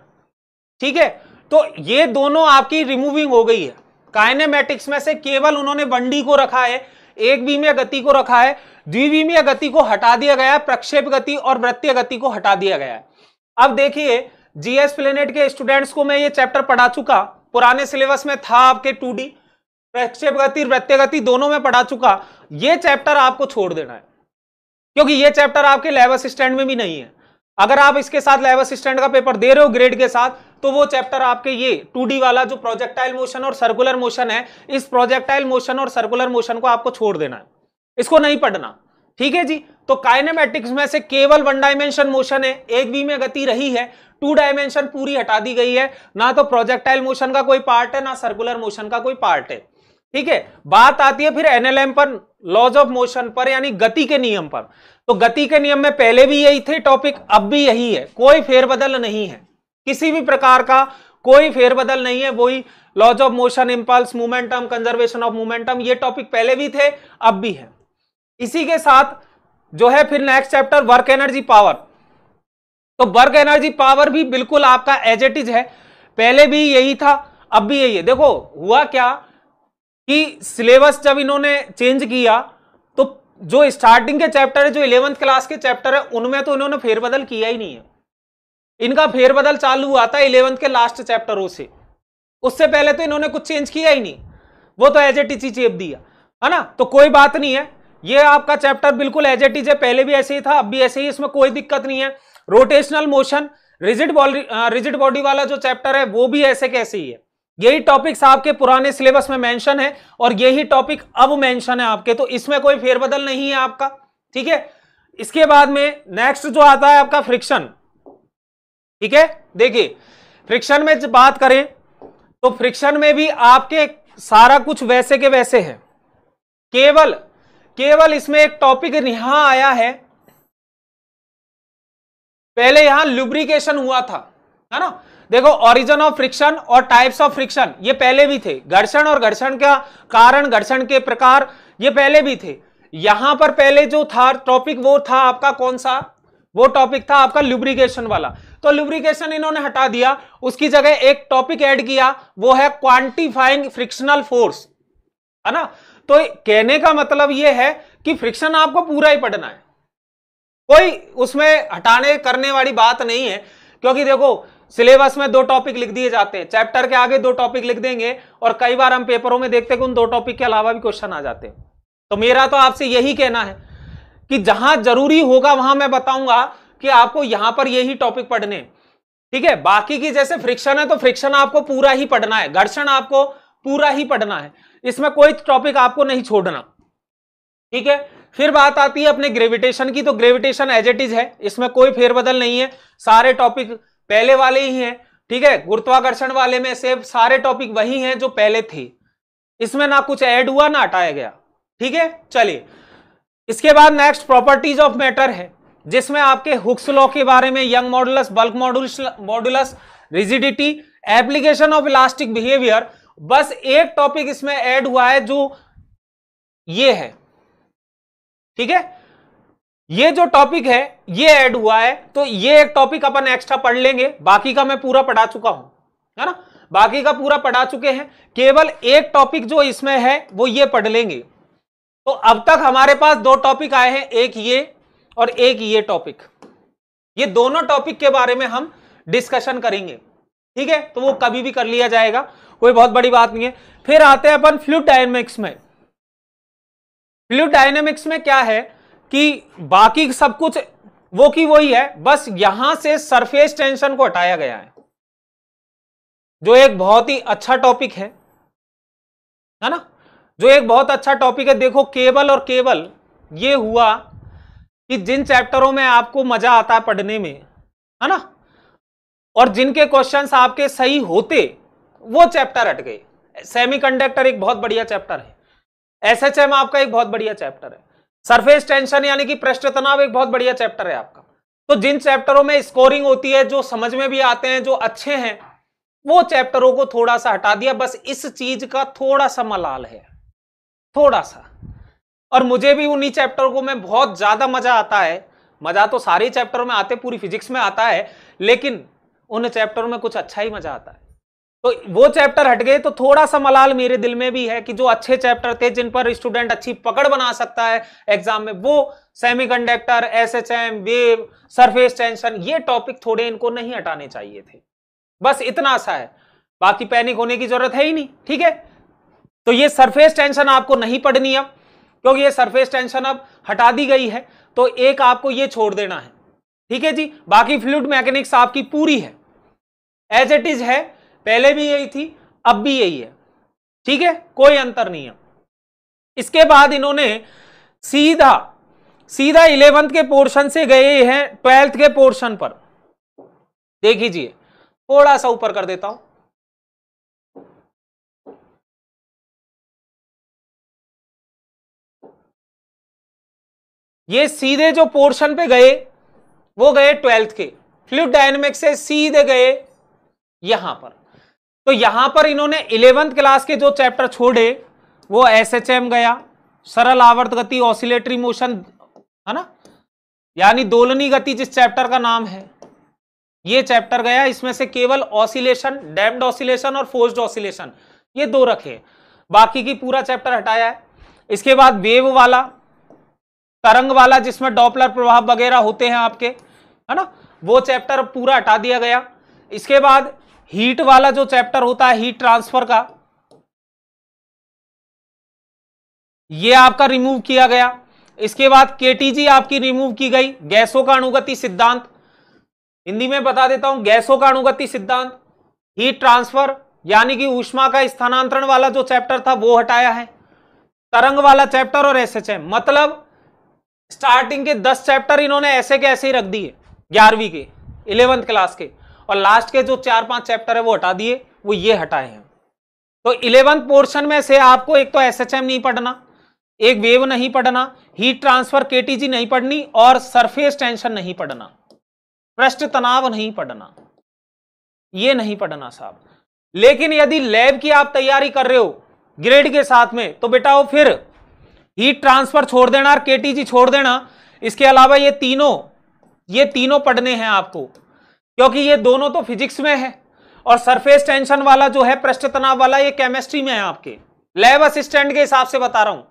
ठीक है तो ये दोनों आपकी रिमूविंग हो गई है काइनेमेटिक्स में से केवल उन्होंने बंडी को रखा है एक बीमीय गति को रखा है द्विविमीय गति को हटा दिया गया है प्रक्षेप गति और वृत्तीय गति को हटा दिया गया है अब देखिए जीएस प्लेनेट के स्टूडेंट्स को मैं ये चैप्टर पढ़ा चुका पुराने सिलेबस में था आपके टू डी प्रक्षेप गति वृत्य गति दोनों में पढ़ा चुका ये चैप्टर आपको छोड़ देना है क्योंकि ये चैप्टर आपके लैब असिस्टेंट में भी नहीं है अगर आप इसके साथ लैब असिस्टेंट का पेपर दे रहे हो ग्रेड के साथ तो वो चैप्टर आपके ये टू वाला जो प्रोजेक्टाइल मोशन और सर्कुलर मोशन है इस प्रोजेक्टाइल मोशन और सर्कुलर मोशन को आपको छोड़ देना है इसको नहीं पढ़ना ठीक है जी तो काइनेमेटिक्स में से केवल वन डायमेंशन मोशन है एक भी में गति रही है टू डायमेंशन पूरी हटा दी गई है ना तो प्रोजेक्टाइल मोशन का कोई पार्ट है ना सर्कुलर मोशन का कोई पार्ट है ठीक है बात आती है फिर एनएलएम पर लॉज ऑफ मोशन पर यानी गति के नियम पर तो गति के नियम में पहले भी यही थे टॉपिक अब भी यही है कोई फेरबदल नहीं है किसी भी प्रकार का कोई फेरबदल नहीं है वही laws of motion impulse momentum conservation of momentum ये टॉपिक पहले भी थे अब भी है इसी के साथ जो है फिर next chapter work energy power तो वर्क एनर्जी पावर भी बिल्कुल आपका एज एट इज है पहले भी यही था अब भी यही है देखो हुआ क्या कि सिलेबस जब इन्होंने चेंज किया तो जो स्टार्टिंग के चैप्टर है जो इलेवंथ क्लास के चैप्टर है उनमें तो इन्होंने फेरबदल किया ही नहीं है इनका फेरबदल चालू हुआ था इलेवंथ के लास्ट चैप्टरों से उससे पहले तो इन्होंने कुछ चेंज किया ही नहीं वो तो एज ए टीची चेप दिया है ना तो कोई बात नहीं है ये आपका चैप्टर बिल्कुल एज ए टीच है पहले भी ऐसे ही था अब भी ऐसे ही इसमें कोई दिक्कत नहीं है rotational motion rigid body rigid body वाला जो चैप्टर है वो भी ऐसे कैसे ही है यही टॉपिक्स आपके पुराने सिलेबस में मेंशन है और यही टॉपिक अब मेंशन है आपके तो इसमें कोई फेरबदल नहीं है आपका ठीक है इसके बाद में नेक्स्ट जो आता है आपका फ्रिक्शन ठीक है देखिए फ्रिक्शन में जब बात करें तो फ्रिक्शन में भी आपके सारा कुछ वैसे के वैसे है केवल केवल इसमें एक टॉपिक यहां आया है पहले यहां लुब्रिकेशन हुआ था है ना देखो ओरिजिन ऑफ फ्रिक्शन और टाइप्स ऑफ फ्रिक्शन ये पहले भी थे घर्षण और घर्षण का कारण घर्षण के प्रकार ये पहले भी थे यहां पर पहले जो था टॉपिक वो था आपका कौन सा वो टॉपिक था आपका लुब्रिकेशन वाला तो लुब्रिकेशन इन्होंने हटा दिया उसकी जगह एक टॉपिक ऐड किया वो है क्वांटिफाइंग फ्रिक्शनल फोर्स है ना तो कहने का मतलब ये है कि फ्रिक्शन आपको पूरा ही पढ़ना है कोई उसमें हटाने करने वाली बात नहीं है क्योंकि देखो सिलेबस में दो टॉपिक लिख दिए जाते हैं चैप्टर के आगे दो टॉपिक लिख देंगे और कई बार हम पेपरों में देखते हैं कि उन दो टॉपिक के अलावा भी क्वेश्चन आ जाते हैं तो मेरा तो आपसे यही कहना है कि जहां जरूरी होगा वहां मैं बताऊंगा कि आपको यहां पर यही टॉपिक पढ़ने ठीक है बाकी की जैसे फ्रिक्शन है तो फ्रिक्शन आपको पूरा ही पढ़ना है घर्षण आपको पूरा ही पढ़ना है इसमें कोई टॉपिक आपको नहीं छोड़ना ठीक है फिर बात आती है अपने ग्रेविटेशन की तो ग्रेविटेशन एज इट इज है इसमें कोई फेरबदल नहीं है सारे टॉपिक पहले वाले ही हैं ठीक है गुरुत्वाकर्षण वाले में से सारे टॉपिक वही हैं जो पहले थे इसमें ना कुछ ऐड हुआ ना हटाया गया ठीक है चलिए इसके बाद नेक्स्ट प्रॉपर्टीज ऑफ मैटर है जिसमें आपके हुक्स लॉ के बारे में Young modulus bulk modulus modulus rigidity application of elastic behaviour बस एक टॉपिक इसमें ऐड हुआ है जो ये है ठीक है ये जो टॉपिक है ये ऐड हुआ है तो ये एक टॉपिक अपन एक्स्ट्रा पढ़ लेंगे बाकी का मैं पूरा पढ़ा चुका हूं है ना बाकी का पूरा पढ़ा चुके हैं केवल एक टॉपिक जो इसमें है वो ये पढ़ लेंगे तो अब तक हमारे पास दो टॉपिक आए हैं एक ये और एक ये टॉपिक ये दोनों टॉपिक के बारे में हम डिस्कशन करेंगे ठीक है तो वो कभी भी कर लिया जाएगा कोई बहुत बड़ी बात नहीं है फिर आते हैं अपन फ्लू डायनमिक्स में फ्लूड डायनेमिक्स में क्या है कि बाकी सब कुछ वो की वही है बस यहां से सरफेस टेंशन को हटाया गया है जो एक बहुत ही अच्छा टॉपिक है है ना जो एक बहुत अच्छा टॉपिक है देखो केवल और केवल ये हुआ कि जिन चैप्टरों में आपको मजा आता है पढ़ने में है ना और जिनके क्वेश्चंस आपके सही होते वो चैप्टर हट गए सेमीकंडक्टर एक बहुत बढ़िया चैप्टर है एसएचएम आपका एक बहुत बढ़िया चैप्टर है सरफेस टेंशन यानी कि प्रश्न तनाव एक बहुत बढ़िया चैप्टर है आपका तो जिन चैप्टरों में स्कोरिंग होती है जो समझ में भी आते हैं जो अच्छे हैं वो चैप्टरों को थोड़ा सा हटा दिया बस इस चीज का थोड़ा सा मलाल है थोड़ा सा और मुझे भी उन्हीं चैप्टरों को मैं बहुत ज्यादा मजा आता है मजा तो सारे चैप्टरों में आते पूरी फिजिक्स में आता है लेकिन उन चैप्टरों में कुछ अच्छा ही मजा आता है तो वो चैप्टर हट गए तो थोड़ा सा मलाल मेरे दिल में भी है कि जो अच्छे चैप्टर थे जिन पर स्टूडेंट अच्छी पकड़ बना सकता है एग्जाम में वो semiconductor SHM wave surface tension ये टॉपिक थोड़े इनको नहीं हटाने चाहिए थे बस इतना सा है बाकी पैनिक होने की जरूरत है ही नहीं ठीक है तो ये सरफेस टेंशन आपको नहीं पढ़नी अब क्योंकि ये सरफेस टेंशन अब हटा दी गई है तो एक आपको ये छोड़ देना है ठीक है जी बाकी फ्लूड मैकेनिक्स आपकी पूरी है एज इट इज है पहले भी यही थी अब भी यही है ठीक है कोई अंतर नहीं है इसके बाद इन्होंने सीधा सीधा इलेवेंथ के पोर्शन से गए हैं ट्वेल्थ के पोर्शन पर देखीजिए थोड़ा सा ऊपर कर देता हूं ये सीधे जो पोर्शन पे गए वो गए ट्वेल्थ के फ्लू डायनेमिक्स से सीधे गए यहां पर तो यहां पर इन्होंने इलेवंथ क्लास के जो चैप्टर छोड़े वो एस एच एम गया सरल आवर्त गति ऑसिलेटरी मोशन है ना यानी दोलनी गति जिस चैप्टर का नाम है ये चैप्टर गया इसमें से केवल ऑसिलेशन डैम्ड ऑसिलेशन और फोर्स्ड ऑसिलेशन ये दो रखे बाकी की पूरा चैप्टर हटाया है इसके बाद वेव वाला तरंग वाला जिसमें डॉपलर प्रभाव वगैरह होते हैं आपके है ना वो चैप्टर पूरा हटा दिया गया इसके बाद हीट वाला जो चैप्टर होता है हीट ट्रांसफर का ये आपका रिमूव किया गया इसके बाद केटीजी आपकी रिमूव की गई गैसों का अनुगति सिद्धांत हिंदी में बता देता हूं गैसों का अनुगति सिद्धांत हीट ट्रांसफर यानी कि ऊष्मा का स्थानांतरण वाला जो चैप्टर था वो हटाया है तरंग वाला चैप्टर और एस मतलब स्टार्टिंग के दस चैप्टर इन्होंने ऐसे के ऐसे ही रख दिए ग्यारहवीं के इलेवंथ क्लास के और लास्ट के जो चार पांच चैप्टर है वो हटा दिए वो ये हटाए हैं तो इलेवंथ पोर्शन में से आपको एक तो एस नहीं पढ़ना एक वेव नहीं पढ़ना हीट ट्रांसफर के नहीं पढ़नी और सरफेस टेंशन नहीं पढ़ना पृष्ठ तनाव नहीं पढ़ना ये नहीं पढ़ना साहब लेकिन यदि लैब की आप तैयारी कर रहे हो ग्रेड के साथ में तो बेटा वो फिर हीट ट्रांसफर छोड़ देना और केटीजी छोड़ देना इसके अलावा ये तीनों ये तीनों पढ़ने हैं आपको क्योंकि ये दोनों तो फिजिक्स में है और सरफेस टेंशन वाला जो है पृष्ठ तनाव वाला ये केमिस्ट्री में है आपके लैब असिस्टेंट के हिसाब से बता रहा हूं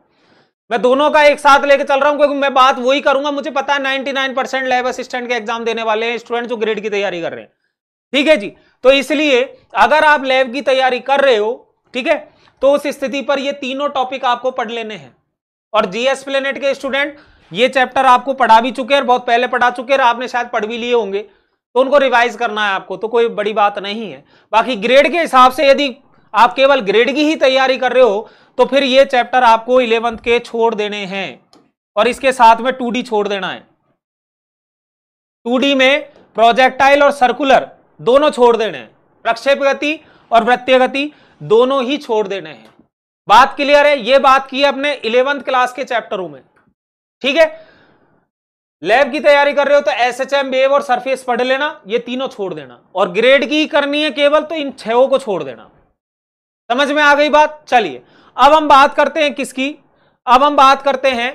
मैं दोनों का एक साथ लेके चल रहा हूं क्योंकि मैं बात वही करूंगा मुझे पता है 99 परसेंट लैब असिस्टेंट के एग्जाम देने वाले हैं स्टूडेंट जो ग्रेड की तैयारी कर रहे हैं ठीक है जी तो इसलिए अगर आप लैब की तैयारी कर रहे हो ठीक है तो उस स्थिति पर ये तीनों टॉपिक आपको पढ़ लेने हैं और जीएस प्लेनेट के स्टूडेंट ये चैप्टर आपको पढ़ा भी चुके हैं बहुत पहले पढ़ा चुके हैं आपने शायद पढ़ भी लिए होंगे तो उनको रिवाइज करना है आपको तो कोई बड़ी बात नहीं है बाकी ग्रेड के हिसाब से यदि आप केवल ग्रेड की ही तैयारी कर रहे हो तो फिर ये चैप्टर आपको इलेवंथ के छोड़ देने हैं और इसके साथ में टू छोड़ देना है टू में प्रोजेक्टाइल और सर्कुलर दोनों छोड़ देने हैं प्रक्षेप गति और वृत्य गति दोनों ही छोड़ देने हैं बात क्लियर है ये बात की अपने इलेवंथ क्लास के चैप्टरों में ठीक है लैब की तैयारी कर रहे हो तो एस एच एम वेव और सरफेस पढ़ लेना ये तीनों छोड़ देना और ग्रेड की करनी है केवल तो इन छो को छोड़ देना समझ में आ गई बात चलिए अब हम बात करते हैं किसकी अब हम बात करते हैं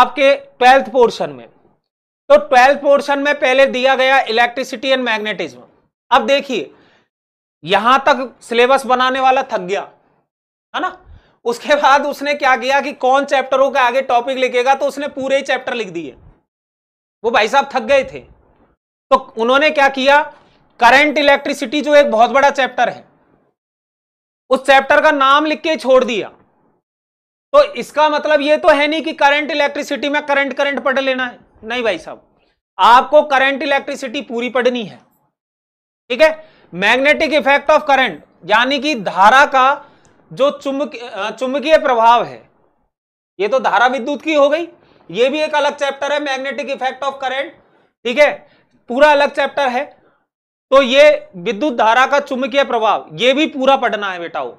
आपके ट्वेल्थ पोर्शन में तो ट्वेल्थ पोर्शन में पहले दिया गया इलेक्ट्रिसिटी एंड मैग्नेटिज्म अब देखिए यहां तक सिलेबस बनाने वाला थक गया है ना उसके बाद उसने क्या किया कि कौन चैप्टरों के आगे टॉपिक लिखेगा तो उसने पूरे ही चैप्टर लिख दिए वो भाई साहब थक गए थे तो उन्होंने क्या किया करंट इलेक्ट्रिसिटी जो एक बहुत बड़ा चैप्टर है उस चैप्टर का नाम लिख के छोड़ दिया तो इसका मतलब ये तो है नहीं कि करंट इलेक्ट्रिसिटी में करंट करंट पढ़ लेना है नहीं भाई साहब आपको करंट इलेक्ट्रिसिटी पूरी पढ़नी है ठीक है मैग्नेटिक इफेक्ट ऑफ करंट यानी कि धारा का जो चुंबकीय चुंबकीय प्रभाव है ये तो धारा विद्युत की हो गई ये भी एक अलग चैप्टर है मैग्नेटिक इफेक्ट ऑफ करेंट ठीक है पूरा अलग चैप्टर है तो ये विद्युत धारा का चुंबकीय प्रभाव ये भी पूरा पढ़ना है बेटाओ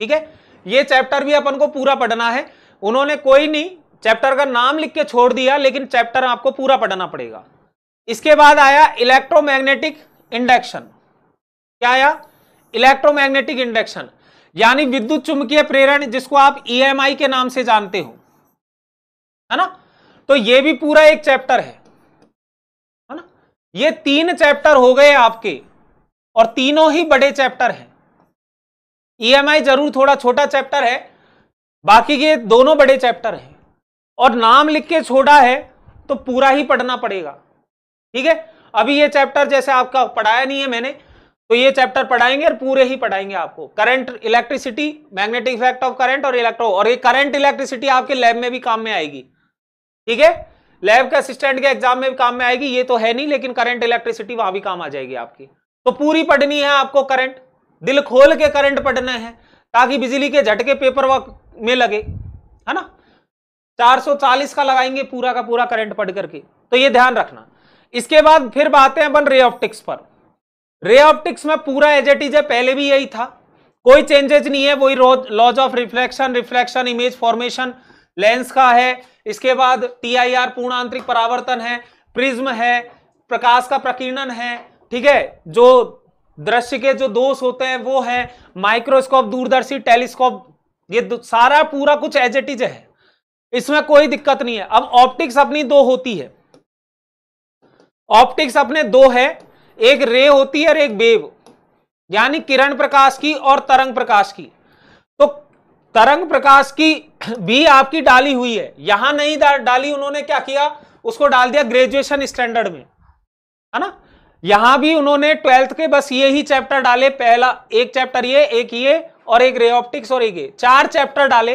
ठीक है ये चैप्टर भी अपन को पूरा पढ़ना है उन्होंने कोई नहीं चैप्टर का नाम लिख के छोड़ दिया लेकिन चैप्टर आपको पूरा पढ़ना पड़ेगा इसके बाद आया इलेक्ट्रोमैग्नेटिक इंडक्शन क्या आया इलेक्ट्रोमैग्नेटिक इंडक्शन यानी विद्युत चुंबकीय प्रेरण जिसको आप ईएमआई e के नाम से जानते हो है ना तो ये भी पूरा एक चैप्टर है है ना ये तीन चैप्टर हो गए आपके और तीनों ही बड़े चैप्टर हैं ईएमआई e जरूर थोड़ा छोटा चैप्टर है बाकी के दोनों बड़े चैप्टर हैं और नाम लिख के छोटा है तो पूरा ही पढ़ना पड़ेगा ठीक है अभी ये चैप्टर जैसे आपका पढ़ाया नहीं है मैंने तो ये चैप्टर पढ़ाएंगे और पूरे ही पढ़ाएंगे आपको current electricity magnetic effect of current और इलेक्ट्रो और ये करंट इलेक्ट्रिसिटी आपके लैब में भी काम में आएगी ठीक है लैब के असिस्टेंट के एग्जाम में भी काम में आएगी ये तो है नहीं लेकिन करंट इलेक्ट्रिसिटी वहां भी काम आ जाएगी आपकी तो पूरी पढ़नी है आपको करंट दिल खोल के करंट पढ़ना है ताकि बिजली के झटके पेपर वर्क में लगे है ना 440 का लगाएंगे पूरा का पूरा करंट पढ़ करके तो ये ध्यान रखना इसके बाद फिर बातें अपन रे ऑप्टिक्स पर रे ऑप्टिक्स में पूरा एजेटिज है पहले भी यही था कोई चेंजेज नहीं है वही laws of reflection reflection image formation lens का है इसके बाद टीआईआर पूर्ण आंतरिक परावर्तन है प्रिज्म है प्रकाश का प्रकीर्णन है ठीक है जो दृश्य के जो दोष होते हैं वो है माइक्रोस्कोप दूरदर्शी टेलीस्कोप ये सारा पूरा कुछ एज एट इज है इसमें कोई दिक्कत नहीं है अब ऑप्टिक्स अपनी दो होती है ऑप्टिक्स अपने दो है एक रे होती है और एक बेब यानी किरण प्रकाश की और तरंग प्रकाश की तरंग प्रकाश की भी आपकी डाली हुई है यहां नहीं डाली उन्होंने क्या किया उसको डाल दिया ग्रेजुएशन स्टैंडर्ड में है ना यहां भी उन्होंने ट्वेल्थ के बस ये ही चैप्टर डाले पहला एक चैप्टर ये एक ये और एक रे ऑप्टिक्स और एक ये चार चैप्टर डाले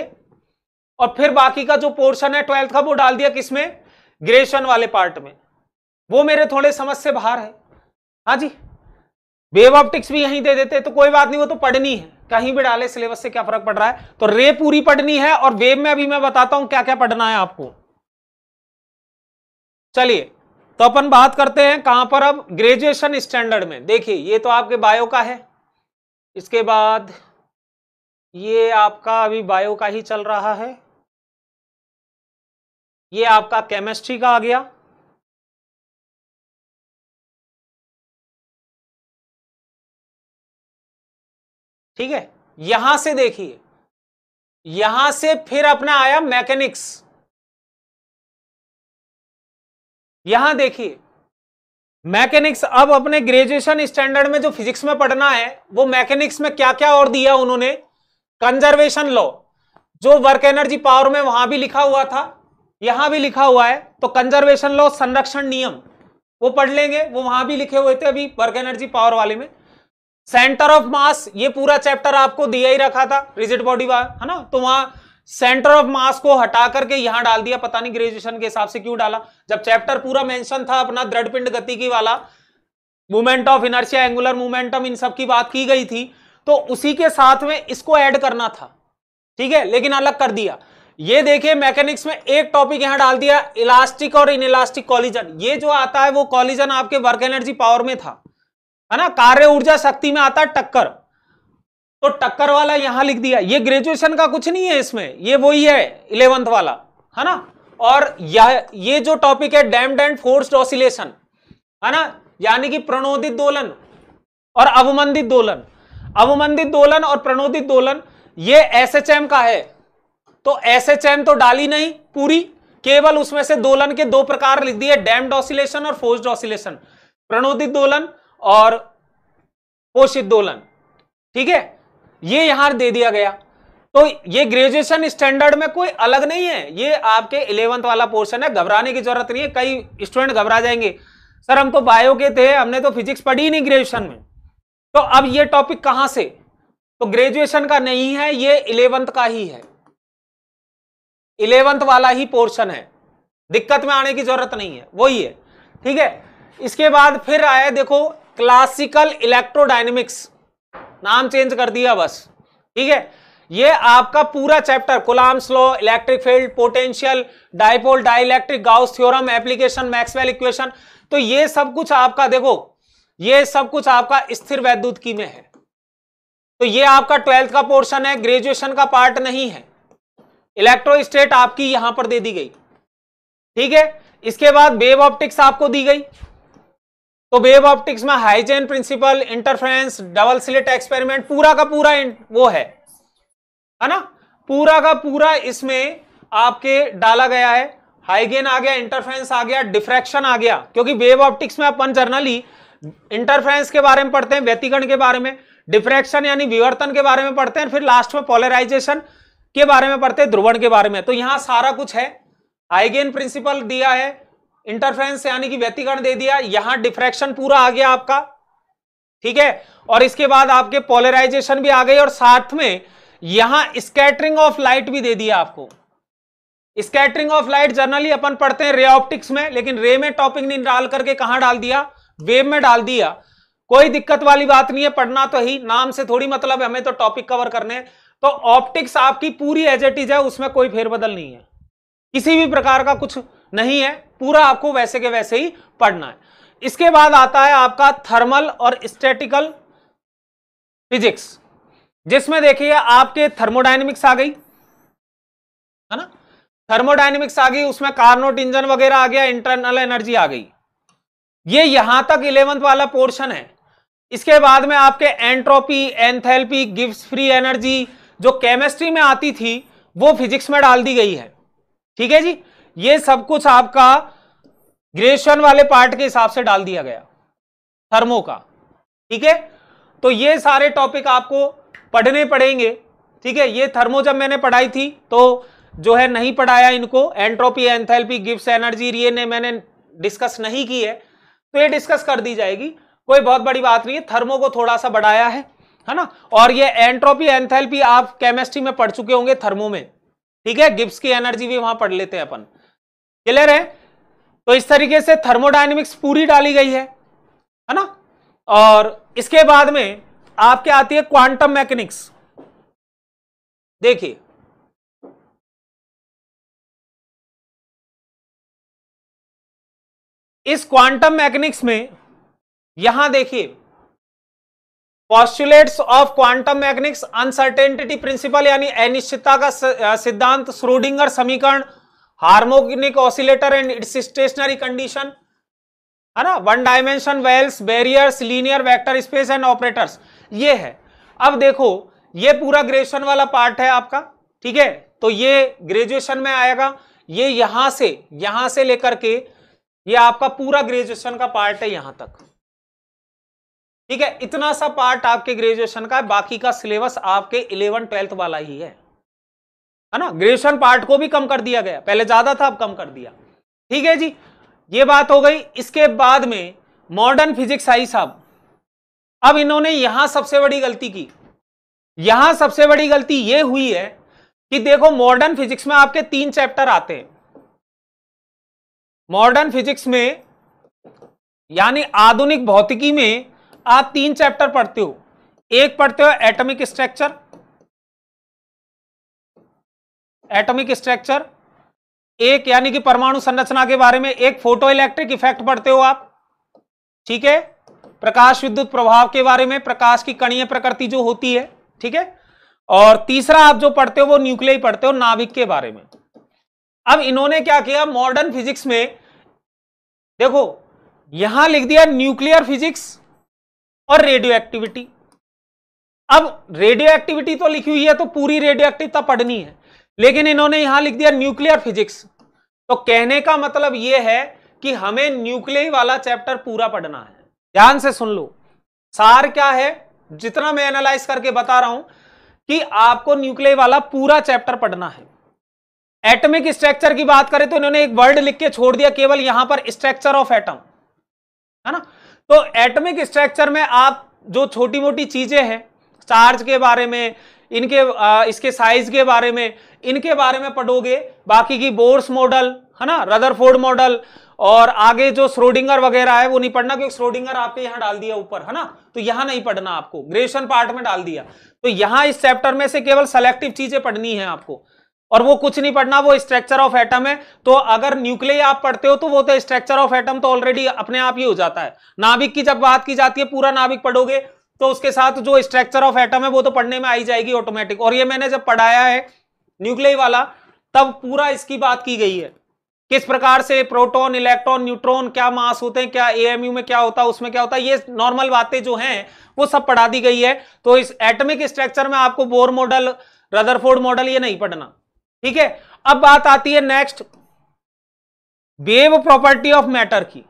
और फिर बाकी का जो पोर्शन है ट्वेल्थ का वो डाल दिया किसमें ग्रेजुएशन वाले पार्ट में वो मेरे थोड़े समझ से बाहर है हाँ जी वेव ऑप्टिक्स भी यहीं दे देते तो कोई बात नहीं वो तो पढ़नी है कहीं भी डाले सिलेबस से क्या फर्क पड़ रहा है तो रे पूरी पढ़नी है और वेब में अभी मैं बताता हूं क्या क्या पढ़ना है आपको चलिए तो अपन बात करते हैं कहां पर अब ग्रेजुएशन स्टैंडर्ड में देखिए ये तो आपके बायो का है इसके बाद ये आपका अभी बायो का ही चल रहा है ये आपका केमिस्ट्री का आ गया ठीक है यहां से देखिए यहां से फिर अपना आया मैकेनिक्स यहां देखिए मैकेनिक्स अब अपने ग्रेजुएशन स्टैंडर्ड में जो फिजिक्स में पढ़ना है वो मैकेनिक्स में क्या क्या और दिया उन्होंने कंजर्वेशन लॉ जो वर्क एनर्जी पावर में वहां भी लिखा हुआ था यहां भी लिखा हुआ है तो कंजर्वेशन लॉ संरक्षण नियम वो पढ़ लेंगे वो वहां भी लिखे हुए थे अभी वर्क एनर्जी पावर वाले में सेंटर ऑफ मास ये पूरा चैप्टर आपको दिया ही रखा था रिजिड बॉडी है ना तो वहां सेंटर ऑफ मास को हटा करके यहां डाल दिया पता नहीं ग्रेजुएशन के हिसाब से क्यों डाला जब चैप्टर पूरा मेंशन था अपना दृढ़ पिंड गति की वाला movement of inertia angular momentum इन सब की बात की गई थी तो उसी के साथ में इसको ऐड करना था ठीक है लेकिन अलग कर दिया ये देखिए मैकेनिक्स में एक टॉपिक यहां डाल दिया इलास्टिक और इनइलास्टिक कॉलिजन ये जो आता है वो कॉलिजन आपके वर्क एनर्जी पावर में था है ना कार्य ऊर्जा शक्ति में आता है टक्कर तो टक्कर वाला यहां लिख दिया ये ग्रेजुएशन का कुछ नहीं है इसमें ये वही है इलेवंथ वाला है ना और यह ये जो टॉपिक है डैम्ड एंड फोर्स्ड ऑसिलेशन है ना यानी कि प्रणोदित दोलन और अवमंदित दोलन अवमंदित दोलन और प्रणोदित दोलन ये एसएचएम का है तो एसएचएम तो डाली नहीं पूरी केवल उसमें से दोलन के दो प्रकार लिख दिए डैम्ड ऑसिलेशन और फोर्स्ड ऑसिलेशन प्रणोदित दोलन और पोषिदोलन ठीक है ये यहां दे दिया गया तो ये ग्रेजुएशन स्टैंडर्ड में कोई अलग नहीं है ये आपके इलेवंथ वाला पोर्शन है घबराने की जरूरत नहीं है कई स्टूडेंट घबरा जाएंगे सर हम तो बायो के थे हमने तो फिजिक्स पढ़ी ही नहीं ग्रेजुएशन में तो अब ये टॉपिक कहां से तो ग्रेजुएशन का नहीं है ये इलेवंथ का ही है इलेवंथ वाला ही पोर्शन है दिक्कत में आने की जरूरत नहीं है वही है ठीक है इसके बाद फिर आया देखो क्लासिकल इलेक्ट्रोडाइनमिक्स नाम चेंज कर दिया बस ठीक है ये आपका पूरा chapter Coulomb's law electric field potential dipole dielectric Gauss theorem application Maxwell equation तो ये सब कुछ आपका देखो ये सब कुछ आपका स्थिर वैद्युत की में है तो ये आपका ट्वेल्थ का पोर्शन है ग्रेजुएशन का पार्ट नहीं है इलेक्ट्रो स्टेट आपकी यहां पर दे दी गई ठीक है इसके बाद वेव ऑप्टिक्स आपको दी गई तो वेव ऑप्टिक्स में Huygens principle interference double slit experiment पूरा का पूरा वो है है ना पूरा का पूरा इसमें आपके डाला गया है हाइगेन आ गया इंटरफ्रेंस आ गया डिफ्रेक्शन आ गया क्योंकि वेव ऑप्टिक्स में अपन जर्नली इंटरफ्रेंस के बारे में पढ़ते हैं व्यतिकरण के बारे में डिफ्रेक्शन यानी विवर्तन के बारे में पढ़ते हैं फिर लास्ट में पोलराइजेशन के बारे में पढ़ते हैं ध्रुवण के बारे में तो यहां सारा कुछ है हाइगेन प्रिंसिपल दिया है इंटरफेरेंस यानी कि व्यतिकरण दे दिया यहां डिफ्रेक्शन पूरा आ गया आपका ठीक है और इसके बाद आपके पोलराइजेशन भी आ गई और साथ में यहां स्कैटरिंग ऑफ लाइट भी दे दिया आपको स्कैटरिंग ऑफ लाइट जनरली अपन पढ़ते हैं रे ऑप्टिक्स में लेकिन रे में टॉपिंग नहीं डाल करके कहां डाल दिया वेव में डाल दिया कोई दिक्कत वाली बात नहीं है पढ़ना तो ही नाम से थोड़ी मतलब हमें तो टॉपिक कवर करने तो ऑप्टिक्स आपकी पूरी एजेटिज है उसमें कोई फेरबदल नहीं है किसी भी प्रकार का कुछ नहीं है पूरा आपको वैसे के वैसे ही पढ़ना है इसके बाद आता है आपका थर्मल और स्टैटिकल फिजिक्स जिसमें देखिए आपके थर्मोडाइनमिक्स आ गई है ना थर्मोडाइनमिक्स आ गई उसमें कार्नोट इंजन वगैरह आ गया इंटरनल एनर्जी आ गई ये यहां तक इलेवंथ वाला पोर्शन है इसके बाद में आपके एंट्रोपी एंथेल्पी गिव्स फ्री एनर्जी जो केमिस्ट्री में आती थी वो फिजिक्स में डाल दी गई है ठीक है जी ये सब कुछ आपका ग्रेशन वाले पार्ट के हिसाब से डाल दिया गया थर्मो का ठीक है तो ये सारे टॉपिक आपको पढ़ने पड़ेंगे ठीक है ये थर्मो जब मैंने पढ़ाई थी तो जो है नहीं पढ़ाया इनको एंट्रोपी एंथैल्पी गिफ्ट एनर्जी ये ने मैंने डिस्कस नहीं की है तो ये डिस्कस कर दी जाएगी कोई बहुत बड़ी बात नहीं है थर्मो को थोड़ा सा बढ़ाया है है ना और ये एंट्रोपी एंथैल्पी आप केमिस्ट्री में पढ़ चुके होंगे थर्मो में ठीक है गिप्स की एनर्जी भी वहां पढ़ लेते हैं अपन क्लियर है तो इस तरीके से थर्मोडाइनमिक्स पूरी डाली गई है है ना और इसके बाद में आपके आती है क्वांटम मैकेनिक्स देखिए इस क्वांटम मैकेनिक्स में यहां देखिए postulates of quantum mechanics uncertainty principle यानी अनिश्चितता का सिद्धांत श्रोडिंगर समीकरण harmonic oscillator and its stationary condition है ना one dimension wells barriers linear vector space and operators ये है अब देखो ये पूरा ग्रेजुएशन वाला पार्ट है आपका ठीक है तो ये ग्रेजुएशन में आएगा ये यहां से यहां से लेकर के ये आपका पूरा ग्रेजुएशन का पार्ट है यहां तक ठीक है इतना सा पार्ट आपके ग्रेजुएशन का है बाकी का सिलेबस आपके इलेवन ट्वेल्थ वाला ही है है ना ग्रेजुएशन पार्ट को भी कम कर दिया गया पहले ज्यादा था अब कम कर दिया ठीक है जी ये बात हो गई इसके बाद में मॉडर्न फिजिक्स आई साहब अब इन्होंने यहां सबसे बड़ी गलती की यहां सबसे बड़ी गलती ये हुई है कि देखो मॉडर्न फिजिक्स में आपके तीन चैप्टर आते हैं मॉडर्न फिजिक्स में यानी आधुनिक भौतिकी में आप तीन चैप्टर पढ़ते हो एक पढ़ते हो एटॉमिक स्ट्रक्चर एटॉमिक स्ट्रक्चर एक यानी कि परमाणु संरचना के बारे में एक फोटो इलेक्ट्रिक इफेक्ट पढ़ते हो आप ठीक है प्रकाश विद्युत प्रभाव के बारे में प्रकाश की कणीय प्रकृति जो होती है ठीक है और तीसरा आप जो पढ़ते हो वो न्यूक्लियर पढ़ते हो नाभिक के बारे में अब इन्होंने क्या किया मॉडर्न फिजिक्स में देखो यहां लिख दिया न्यूक्लियर फिजिक्स और रेडियो एक्टिविटी अब रेडियो एक्टिविटी तो लिखी हुई है तो पूरी रेडियो एक्टिविता पढ़नी है लेकिन इन्होंने यहां लिख दिया न्यूक्लियर फिजिक्स तो कहने का मतलब यह है कि हमें न्यूक्लियर वाला चैप्टर पूरा पढ़ना है ध्यान से सुन लो सार क्या है जितना मैं एनालाइज करके बता रहा हूं कि आपको न्यूक्लियर वाला पूरा चैप्टर पढ़ना है एटमिक स्ट्रक्चर की बात करें तो इन्होंने एक वर्ड लिख के छोड़ दिया केवल यहां पर स्ट्रक्चर ऑफ एटम है ना तो एटमिक स्ट्रक्चर में आप जो छोटी मोटी चीजें हैं चार्ज के बारे में इनके आ, इसके साइज के बारे में इनके बारे में पढ़ोगे बाकी की बोर्स मॉडल है ना रदरफोर्ड मॉडल और आगे जो स्रोडिंगर वगैरह है वो नहीं पढ़ना क्योंकि स्रोडिंगर आपके यहाँ डाल दिया ऊपर है ना तो यहाँ नहीं पढ़ना आपको ग्रेशन पार्ट में डाल दिया तो यहाँ इस चैप्टर में से केवल सेलेक्टिव चीजें पढ़नी है आपको और वो कुछ नहीं पढ़ना वो स्ट्रक्चर ऑफ एटम है तो अगर न्यूक्लियर आप पढ़ते हो तो वो तो स्ट्रक्चर ऑफ एटम तो ऑलरेडी अपने आप ही हो जाता है नाभिक की जब बात की जाती है पूरा नाभिक पढ़ोगे तो उसके साथ जो स्ट्रक्चर ऑफ एटम है वो तो पढ़ने में आई जाएगी ऑटोमेटिक और ये मैंने जब पढ़ाया है न्यूक्लियर वाला तब पूरा इसकी बात की गई है किस प्रकार से प्रोटॉन इलेक्ट्रॉन न्यूट्रॉन क्या मास होते हैं क्या एएमयू में क्या होता है उसमें क्या होता है ये नॉर्मल बातें जो हैं वो सब पढ़ा दी गई है तो इस एटमिक स्ट्रक्चर में आपको बोर मॉडल रदरफोर्ड मॉडल ये नहीं पढ़ना ठीक है अब बात आती है next wave property of matter की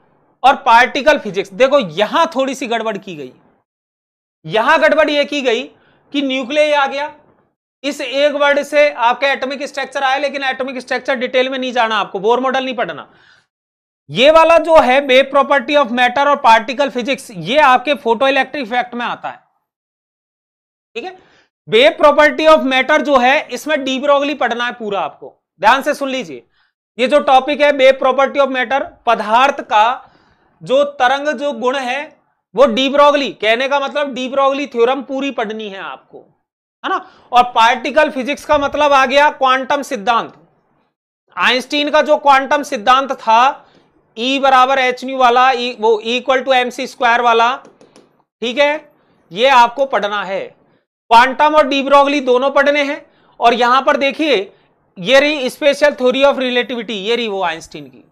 और पार्टिकल फिजिक्स देखो यहां थोड़ी सी गड़बड़ की गई यहां गड़बड़ यह की गई कि न्यूक्लियर आ गया इस एक वर्ड से आपके एटॉमिक स्ट्रक्चर आया लेकिन एटॉमिक स्ट्रक्चर डिटेल में नहीं जाना आपको बोर मॉडल नहीं पढ़ना ये वाला जो है बे प्रॉपर्टी ऑफ मैटर और पार्टिकल फिजिक्स ये आपके फोटो इलेक्ट्रिक इफेक्ट में आता है ठीक है बे प्रॉपर्टी ऑफ मैटर जो है इसमें डीब्रोगली पढ़ना है पूरा आपको ध्यान से सुन लीजिए ये जो टॉपिक है बे प्रॉपर्टी ऑफ मैटर पदार्थ का जो तरंग जो गुण है वो डीब्रोगली कहने का मतलब रॉगली थ्योरम पूरी पढ़नी है आपको है ना और पार्टिकल फिजिक्स का मतलब आ गया क्वांटम सिद्धांत आइंस्टीन का जो क्वांटम सिद्धांत था ई e बराबर एच न्यू वाला e, वो equal to M C square वाला ठीक है ये आपको पढ़ना है क्वांटम और रॉगली दोनों पढ़ने हैं और यहां पर देखिए ये रही स्पेशल थ्योरी ऑफ रिलेटिविटी ये रही वो आइंस्टीन की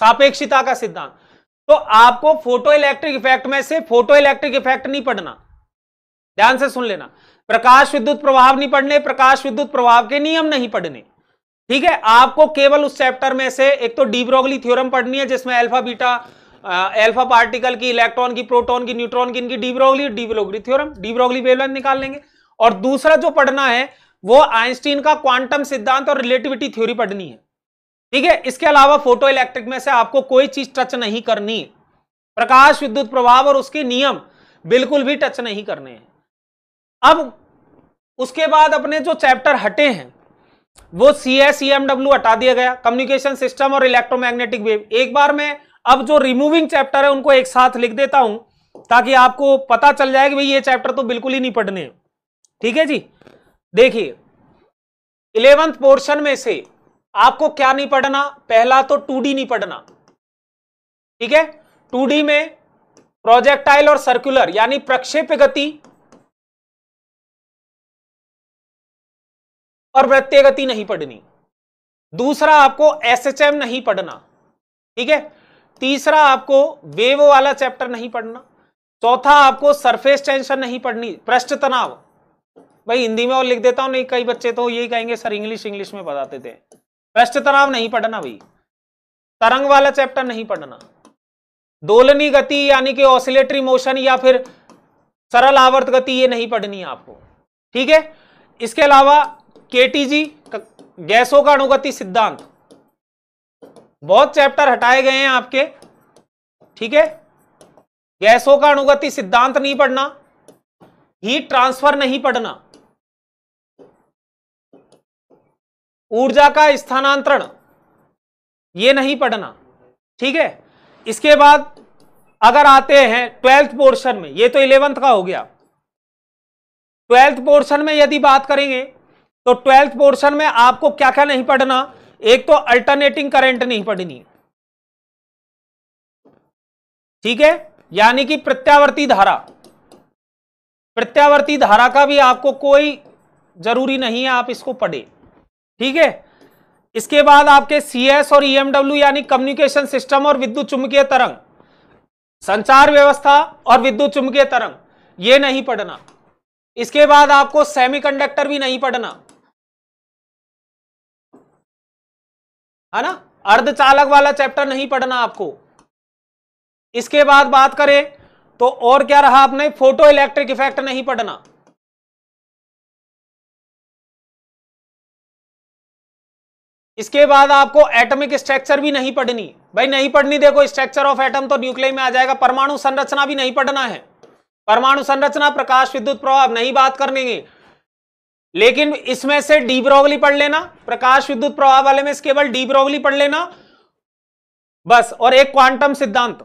सापेक्षिता का सिद्धांत तो आपको फोटो इलेक्ट्रिक इफेक्ट में से फोटो इलेक्ट्रिक इफेक्ट नहीं पढ़ना ध्यान से सुन लेना प्रकाश विद्युत प्रभाव नहीं पढ़ने प्रकाश विद्युत प्रभाव के नियम नहीं पढ़ने ठीक है आपको केवल उस चैप्टर में से एक तो डीब्रोगली थ्योरम पढ़नी है जिसमें अल्फा बीटा अल्फा पार्टिकल की इलेक्ट्रॉन की प्रोटॉन की न्यूट्रॉन की इनकी डीब्रोगली डीब्रोगली थ्योरम डीब्रोगली वेवलेंथ निकाल लेंगे और दूसरा जो पढ़ना है वो आइंस्टीन का क्वांटम सिद्धांत और रिलेटिविटी थ्योरी पढ़नी है ठीक है इसके अलावा फोटो इलेक्ट्रिक में से आपको कोई चीज टच नहीं करनी प्रकाश विद्युत प्रभाव और उसके नियम बिल्कुल भी टच नहीं करने हैं अब उसके बाद अपने जो चैप्टर हटे हैं वो सी एस एमडब्ल्यू हटा दिया गया कम्युनिकेशन सिस्टम और इलेक्ट्रोमैग्नेटिक वेव एक बार मैं अब जो रिमूविंग चैप्टर है उनको एक साथ लिख देता हूं ताकि आपको पता चल जाए कि भाई ये चैप्टर तो बिल्कुल ही नहीं पढ़ने ठीक है जी देखिए इलेवंथ पोर्शन में से आपको क्या नहीं पढ़ना पहला तो टू नहीं पढ़ना ठीक है टू में प्रोजेक्टाइल और सर्कुलर यानी प्रक्षेप गति और वृत्तीय गति नहीं पढ़नी दूसरा आपको एसएचएम नहीं पढ़ना ठीक है तीसरा आपको वेव वाला चैप्टर नहीं पढ़ना चौथा आपको सरफेस टेंशन नहीं पढ़नी पृष्ठ तनाव भाई हिंदी में और लिख देता हूं नहीं कई बच्चे तो यही कहेंगे सर इंग्लिश इंग्लिश में बताते थे पृष्ठ तनाव नहीं पढ़ना भाई तरंग वाला चैप्टर नहीं पढ़ना दोलनी गति यानी कि ऑसिलेटरी मोशन या फिर सरल आवर्त गति ये नहीं पढ़नी आपको ठीक है इसके अलावा केटीजी गैसों का अनुगति सिद्धांत बहुत चैप्टर हटाए गए हैं आपके ठीक है गैसों का अनुगति सिद्धांत नहीं पढ़ना हीट ट्रांसफर नहीं पढ़ना ऊर्जा का स्थानांतरण ये नहीं पढ़ना ठीक है इसके बाद अगर आते हैं ट्वेल्थ पोर्शन में ये तो इलेवंथ का हो गया ट्वेल्थ पोर्शन में यदि बात करेंगे तो ट्वेल्थ पोर्शन में आपको क्या क्या नहीं पढ़ना एक तो अल्टरनेटिंग करंट नहीं पढ़नी ठीक है यानी कि प्रत्यावर्ती धारा प्रत्यावर्ती धारा का भी आपको कोई जरूरी नहीं है आप इसको पढ़े ठीक है इसके बाद आपके सीएस और ईएमडब्ल्यू e यानी कम्युनिकेशन सिस्टम और विद्युत चुंबकीय तरंग संचार व्यवस्था और विद्युत चुंबकीय तरंग ये नहीं पढ़ना इसके बाद आपको सेमीकंडक्टर भी नहीं पढ़ना है ना अर्धचालक वाला चैप्टर नहीं पढ़ना आपको इसके बाद बात करें तो और क्या रहा आपने फोटो इलेक्ट्रिक इफेक्ट नहीं पढ़ना इसके बाद आपको एटमिक स्ट्रक्चर भी नहीं पढ़नी भाई नहीं पढ़नी देखो स्ट्रक्चर ऑफ एटम तो न्यूक्लियर में आ जाएगा परमाणु संरचना भी नहीं पढ़ना है परमाणु संरचना प्रकाश विद्युत प्रभाव नहीं बात करनेंगे लेकिन इसमें से ब्रोगली पढ़ लेना प्रकाश विद्युत प्रभाव वाले में केवल ब्रोगली पढ़ लेना बस और एक क्वांटम सिद्धांत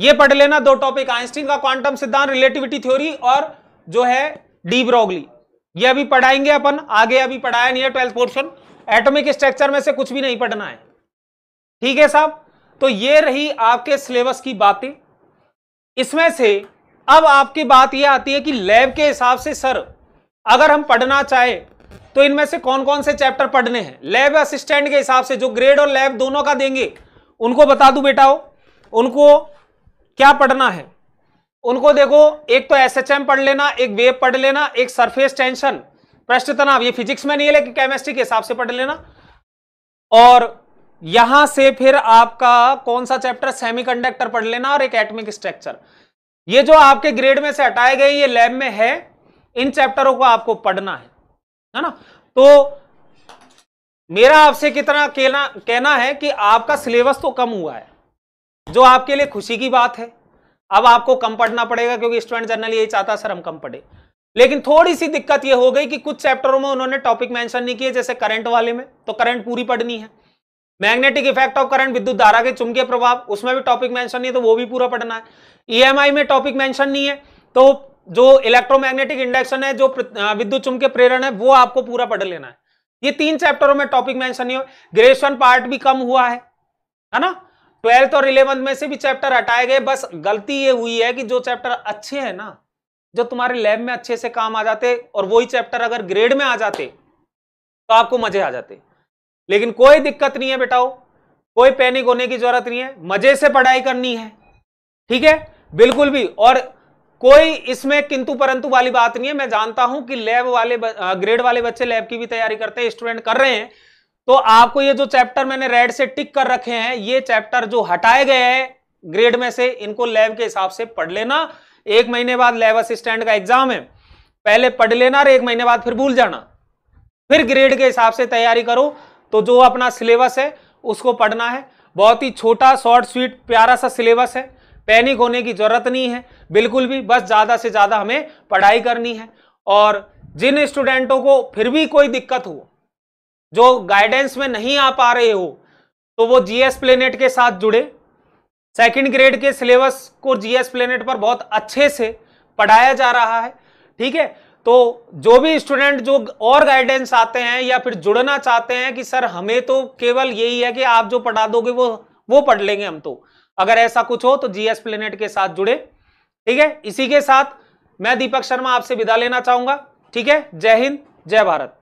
ये पढ़ लेना दो टॉपिक आइंस्टीन का क्वांटम सिद्धांत रिलेटिविटी थ्योरी और जो है ब्रोगली ये अभी पढ़ाएंगे अपन आगे अभी पढ़ाया नहीं है ट्वेल्थ पोर्शन एटॉमिक स्ट्रक्चर में से कुछ भी नहीं पढ़ना है ठीक है साहब तो ये रही आपके सिलेबस की बातें इसमें से अब आपकी बात यह आती है कि लैब के हिसाब से सर अगर हम पढ़ना चाहे तो इनमें से कौन कौन से चैप्टर पढ़ने हैं लैब असिस्टेंट के हिसाब से जो ग्रेड और लैब दोनों का देंगे उनको बता दू बेटा हो उनको क्या पढ़ना है उनको देखो एक तो एसएचएम पढ़ लेना एक वेब पढ़ लेना एक सरफेस टेंशन प्रश्न पृष्ठ ना ये फिजिक्स में नहीं है लेकिन केमिस्ट्री के हिसाब से पढ़ लेना और यहां से फिर आपका कौन सा चैप्टर सेमीकंडक्टर पढ़ लेना और एक एटमिक स्ट्रक्चर ये जो आपके ग्रेड में से हटाए गए ये लैब में है इन चैप्टरों को आपको पढ़ना है है ना तो मेरा आपसे कितना कहना कहना है कि आपका सिलेबस तो कम हुआ है जो आपके लिए खुशी की बात है अब आपको कम पढ़ना पड़ेगा क्योंकि स्टूडेंट जनरली यही चाहता सर हम कम पढ़े लेकिन थोड़ी सी दिक्कत यह हो गई कि कुछ चैप्टरों में उन्होंने टॉपिक मेंशन नहीं किए जैसे करंट वाले में तो करंट पूरी पढ़नी है मैग्नेटिक इफेक्ट ऑफ करंट विद्युत धारा के चुंबकीय प्रभाव उसमें भी टॉपिक मेंशन नहीं है तो वो भी पूरा पढ़ना है ईएमआई e में टॉपिक मेंशन नहीं है तो जो इलेक्ट्रोमैग्नेटिक इंडक्शन है जो विद्युत चुंबकीय प्रेरण है वो आपको पूरा पढ़ लेना है ये तीन चैप्टरों में टॉपिक मेंशन नहीं हो ग्रेजुएशन पार्ट भी कम हुआ है है ना ट्वेल्थ और इलेवंथ में से भी चैप्टर हटाए गए बस गलती ये हुई है कि जो चैप्टर अच्छे हैं ना जो तुम्हारे लैब में अच्छे से काम आ जाते और वही चैप्टर अगर ग्रेड में आ जाते तो आपको मजे आ जाते लेकिन कोई दिक्कत नहीं है बेटाओ कोई पैनिक होने की जरूरत नहीं है मजे से पढ़ाई करनी है ठीक है बिल्कुल भी और कोई इसमें किंतु परंतु वाली बात नहीं है मैं जानता हूं कि लैब वाले ग्रेड वाले बच्चे लैब की भी तैयारी करते हैं स्टूडेंट कर रहे हैं तो आपको ये जो चैप्टर मैंने रेड से टिक कर रखे हैं ये चैप्टर जो हटाए गए हैं ग्रेड में से इनको लैब के हिसाब से पढ़ लेना एक महीने बाद लैब असिस्टेंट का एग्जाम है पहले पढ़ लेना और एक महीने बाद फिर भूल जाना फिर ग्रेड के हिसाब से तैयारी करो तो जो अपना सिलेबस है उसको पढ़ना है बहुत ही छोटा शॉर्ट स्वीट प्यारा सा सिलेबस है पैनिक होने की जरूरत नहीं है बिल्कुल भी बस ज़्यादा से ज़्यादा हमें पढ़ाई करनी है और जिन स्टूडेंटों को फिर भी कोई दिक्कत हो जो गाइडेंस में नहीं आ पा रहे हो तो वो जीएस प्लेनेट के साथ जुड़े सेकंड ग्रेड के सिलेबस को जीएस प्लेनेट पर बहुत अच्छे से पढ़ाया जा रहा है ठीक है तो जो भी स्टूडेंट जो और गाइडेंस आते हैं या फिर जुड़ना चाहते हैं कि सर हमें तो केवल यही है कि आप जो पढ़ा दोगे वो वो पढ़ लेंगे हम तो अगर ऐसा कुछ हो तो जीएस प्लेनेट के साथ जुड़े ठीक है इसी के साथ मैं दीपक शर्मा आपसे विदा लेना चाहूंगा ठीक है जय हिंद जय भारत